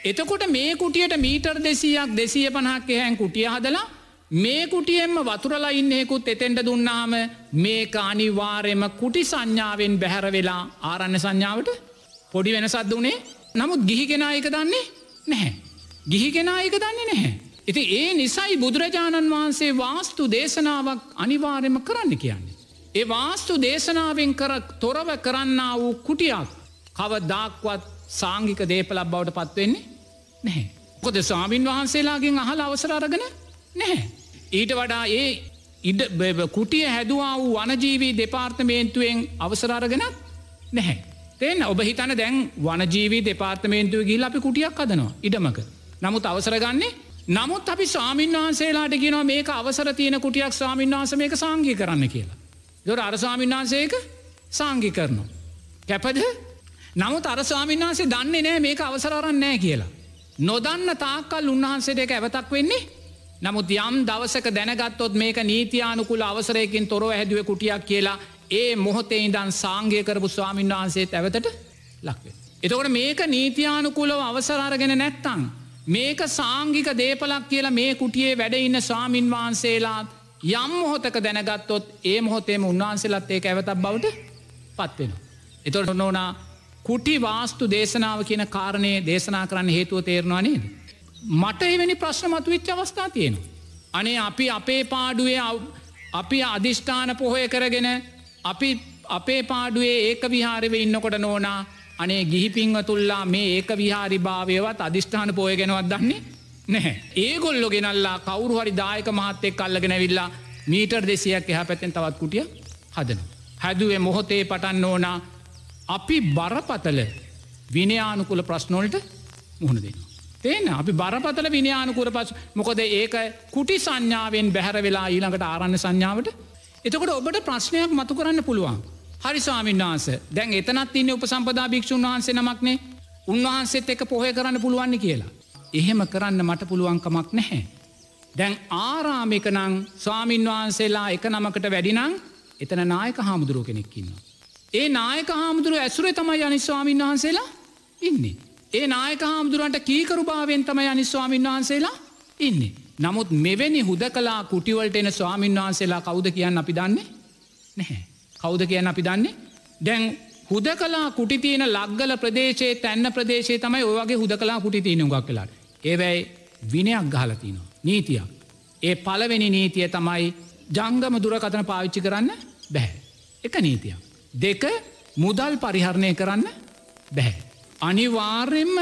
එතකොට මේ කුටියට මීටර් දෙසයක් දෙසිය පනහක් එහැන් කුටිය හදලා මේ කුටියෙන්ම වතුරලා ඉන්නෙකුත් එතෙන්ට දුන්නාම මේක අනිවාරයම කුටි සංඥාවෙන් බැහැර වෙලා ආරන්න සංඥාවට පොඩි වෙනසත් වනේ නමුත් ගිහිගෙනා එක දන්නේ නැහැ. ගිහිගෙනා එක දන්නේ නැහැ. ඉති ඒ නිසයි බුදුරජාණන් වහන්සේ වාස්තු දේශනාවක් අනිවාර්යම කරන්න කියන්නේ. ඒ වාස්තු දේශනාවෙන් කර තොරව කරන්න වූ කුටියක් කවදදාක්වත් සාංගික දේපලක් බවට පත්වවෙන්නේ නැහැ. කොද ස්වාමීන් වහන්සේලාගෙන් අහල් අවසර අරගෙන නැහැ. ඊට වඩා ඒ ඉඩ කුටිය හැදවා වූ වනජීවී දෙපාර්තමේන්තුවෙන් අවසරාරගෙනත් නැහැ. තෙන් ඔබ හිතන දැන් වනජීවී දෙපාර්තමේන්තුව ගිල් අපි කුටියක් අදනවා ඉඩමක. නමුත් අවසරගන්නේ නමුත් අපි ස්වාමීන් වහන්සේලාට ගෙනවා මේක අවසර තියෙන කුටියක් ස්වාමීන් වහස මේක සංගී කරන්න කියලා. දොර අරස්වාමීන් වහන්සේක සංගි කරනවා. කැපද නමුත් අර ස්වාමීන් වහන්සේ දන්නේ නෑ මේක අවසරන්න නෑ කියලා. නොදන්න තාක්කල් උන්වහන්සේට එක ඇවතක් වෙන්නේ නමුත් යම් දවසක දැනගත්තොත් මේක නීතියානුකුල අවසරයකින් තොරව හැදුව කුටියක් කියලා ඒ මොහොතේ ඉදන් සාංගය කරපු ස්වාමීන් වහන්සේ ඇවතට ලක්වේ. එතකොට මේක නීතියානුකුලව අවසරාරගෙන නැත්තං. මේක සාංගික දේපලක් කියලා මේ කුටියේ වැඩඉන්න ස්වාමින් වහන්සේලාත් යම් මොහොතක දැනගත්තොත් ඒ මොහොතේම උන්වහන්සේලත් ඒක ඇවතක් බවට පත්වෙන. එතොට නොනා කුටි වාස්තු දේශනාව කියන කාරණය දේශනා කරන්න හේතුව තේරවා නේද. මට එවැනි ප්‍රශ්න මතු විච්ච අවස්ථා තියෙනවා. අනේ අපි අපේ පාඩුවේ අපි අධිෂ්ඨාන පොහොය කරගෙන අපි අපේ පාඩුවේ ඒක විහාරව ඉන්නකොට නෝනා අනේ ගිහිපිංව තුල්ලා මේ ඒක විහාරි භාවයවත් අධිෂ්ඨාන පෝය ගෙනවත් දන්නේ නැහැ. ඒගොල්ලො ගෙනල්ලා කවරු හරි දායක මහත්තෙක් කල්ලගෙන විල්ලා මීටර් දෙසියක් එහ පැත්තෙන් තවත් කුටිය හදන. හැදුවේ මොහොතේ පටන්න ඕනා අපි බරපතල විනයානුකුල ප්‍රශ්නොල්ට මුහුණ දෙන්න. තියෙන අපි බරපතල විනයානුකුර පස් මොකද ඒක කුටි සංඥාවෙන් බැහැර වෙලා ඊළඟට ආරන්න සංඥාවට එතකොට ඔබට ප්‍රශ්නයක් මතු කරන්න පුළුවන්. හරි ස්වාමීන් වහන්ස දැන් එතනත් ඉන්න උපසම්පදා භික්ෂූන් වහන්සේ නමක්නේ උන්වහන්සේත් එක පොහය කරන්න පුළුවන්න කියලා. එහෙම කරන්න මට පුළුවන්කමක් නැහැ. දැන් ආරාමිකනං ස්වාමීන් වහන්සේලා එක නමකට වැඩිනං එතන නායක හාමුදුරුව කෙනෙක්කින්නවා. ඒ නායක හාමුදුරුව ඇසුරේ තමයි අනිස්වාමීන් වහන්සේලා ඉන්නේ. ඒ නායක හාමුදුරුවන්ට කීකරු භාවෙන් තමයි අනිස්වාමීන් වහන්සේලා ඉන්නේ. නමුත් මෙවැනි හුද කලා කුටිවලට එන ස්වාමීන් වහන්සේලා කවුද කියන්න අපි දන්නේ නැහැ. කවුද කියන්න අපි දන්නේ දැන් හුද කලා කුටිතියන ලක්ගල ප්‍රදේශයේ තැන්න ප්‍රදේශය තමයි ඔයගේ හුද කලා කුටිතියන ගක් කලාට. ඒවැයි විනයක් ගහලතිනවා. නීතියක්. ඒ පලවෙනි නීතිය තමයි ජංගම දුරකතන පාවිච්චි කරන්න බැහැ. එක නීතියක්. දෙක මුදල් පරිහරණය කරන්න බැහැ. අනිවාර්යෙන්ම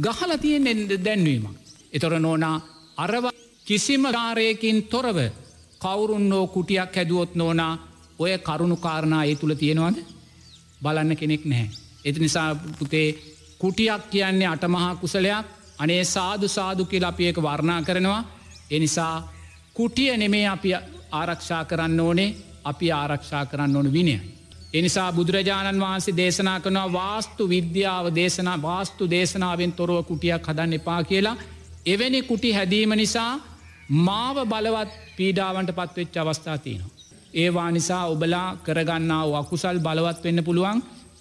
ගහල තියෙන් දැන්වීමක්. එතොර නෝනා අරව කිසිම ගාරයකින් තොරව කවුරුන් නෝ කුටියක් හැදුවොත් නෝනා ඔය කරුණු කාරණා ඒ තුළ තියෙනවාද බලන්න කෙනෙක් නැහැ. එති නිසා පුතේ කුටියක් කියන්නේ අටමහා කුසලයක් අනේ සාදු සාදු කියල අපි එක වර්ණා කරනවා එනිසා කුටිය නෙමේ අපි ආරක්ෂා කරන්න ඕනේ අපි ආරක්ෂා කරන්න ඕන විනය. එනිසා බුදුරජාණන් වහන්සේ දේශනා කරනවා වාස්තු විද්‍යාව දේශනා වාස්තු දේශනාවෙන් තොරව කුටියක් හදන්න එපා කියලා එවැනි කුටි හැදීම නිසා මාව බලවත් පීඩාවන්ට පත්වෙච්ච අවස්ථා තියෙනවා. ඒවා නිසා ඔබලා කරගන්නාව අකුසල් බලවත් වෙන්න පුළුවන්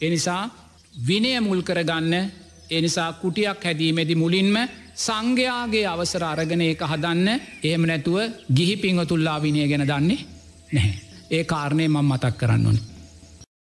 එනිසා විනය මුල් කරගන්න එනිසා කුටියක් හැදීමෙදි මුලින්ම සංඝයාගේ අවසර අරගෙන ඒක හදන්න එහෙම නැතුව ගිහි පිංහතුල්ලා විනය ගැන දන්නේ නැහැ. ඒ කාරණය මං මතක් කරන්න ඕනේ.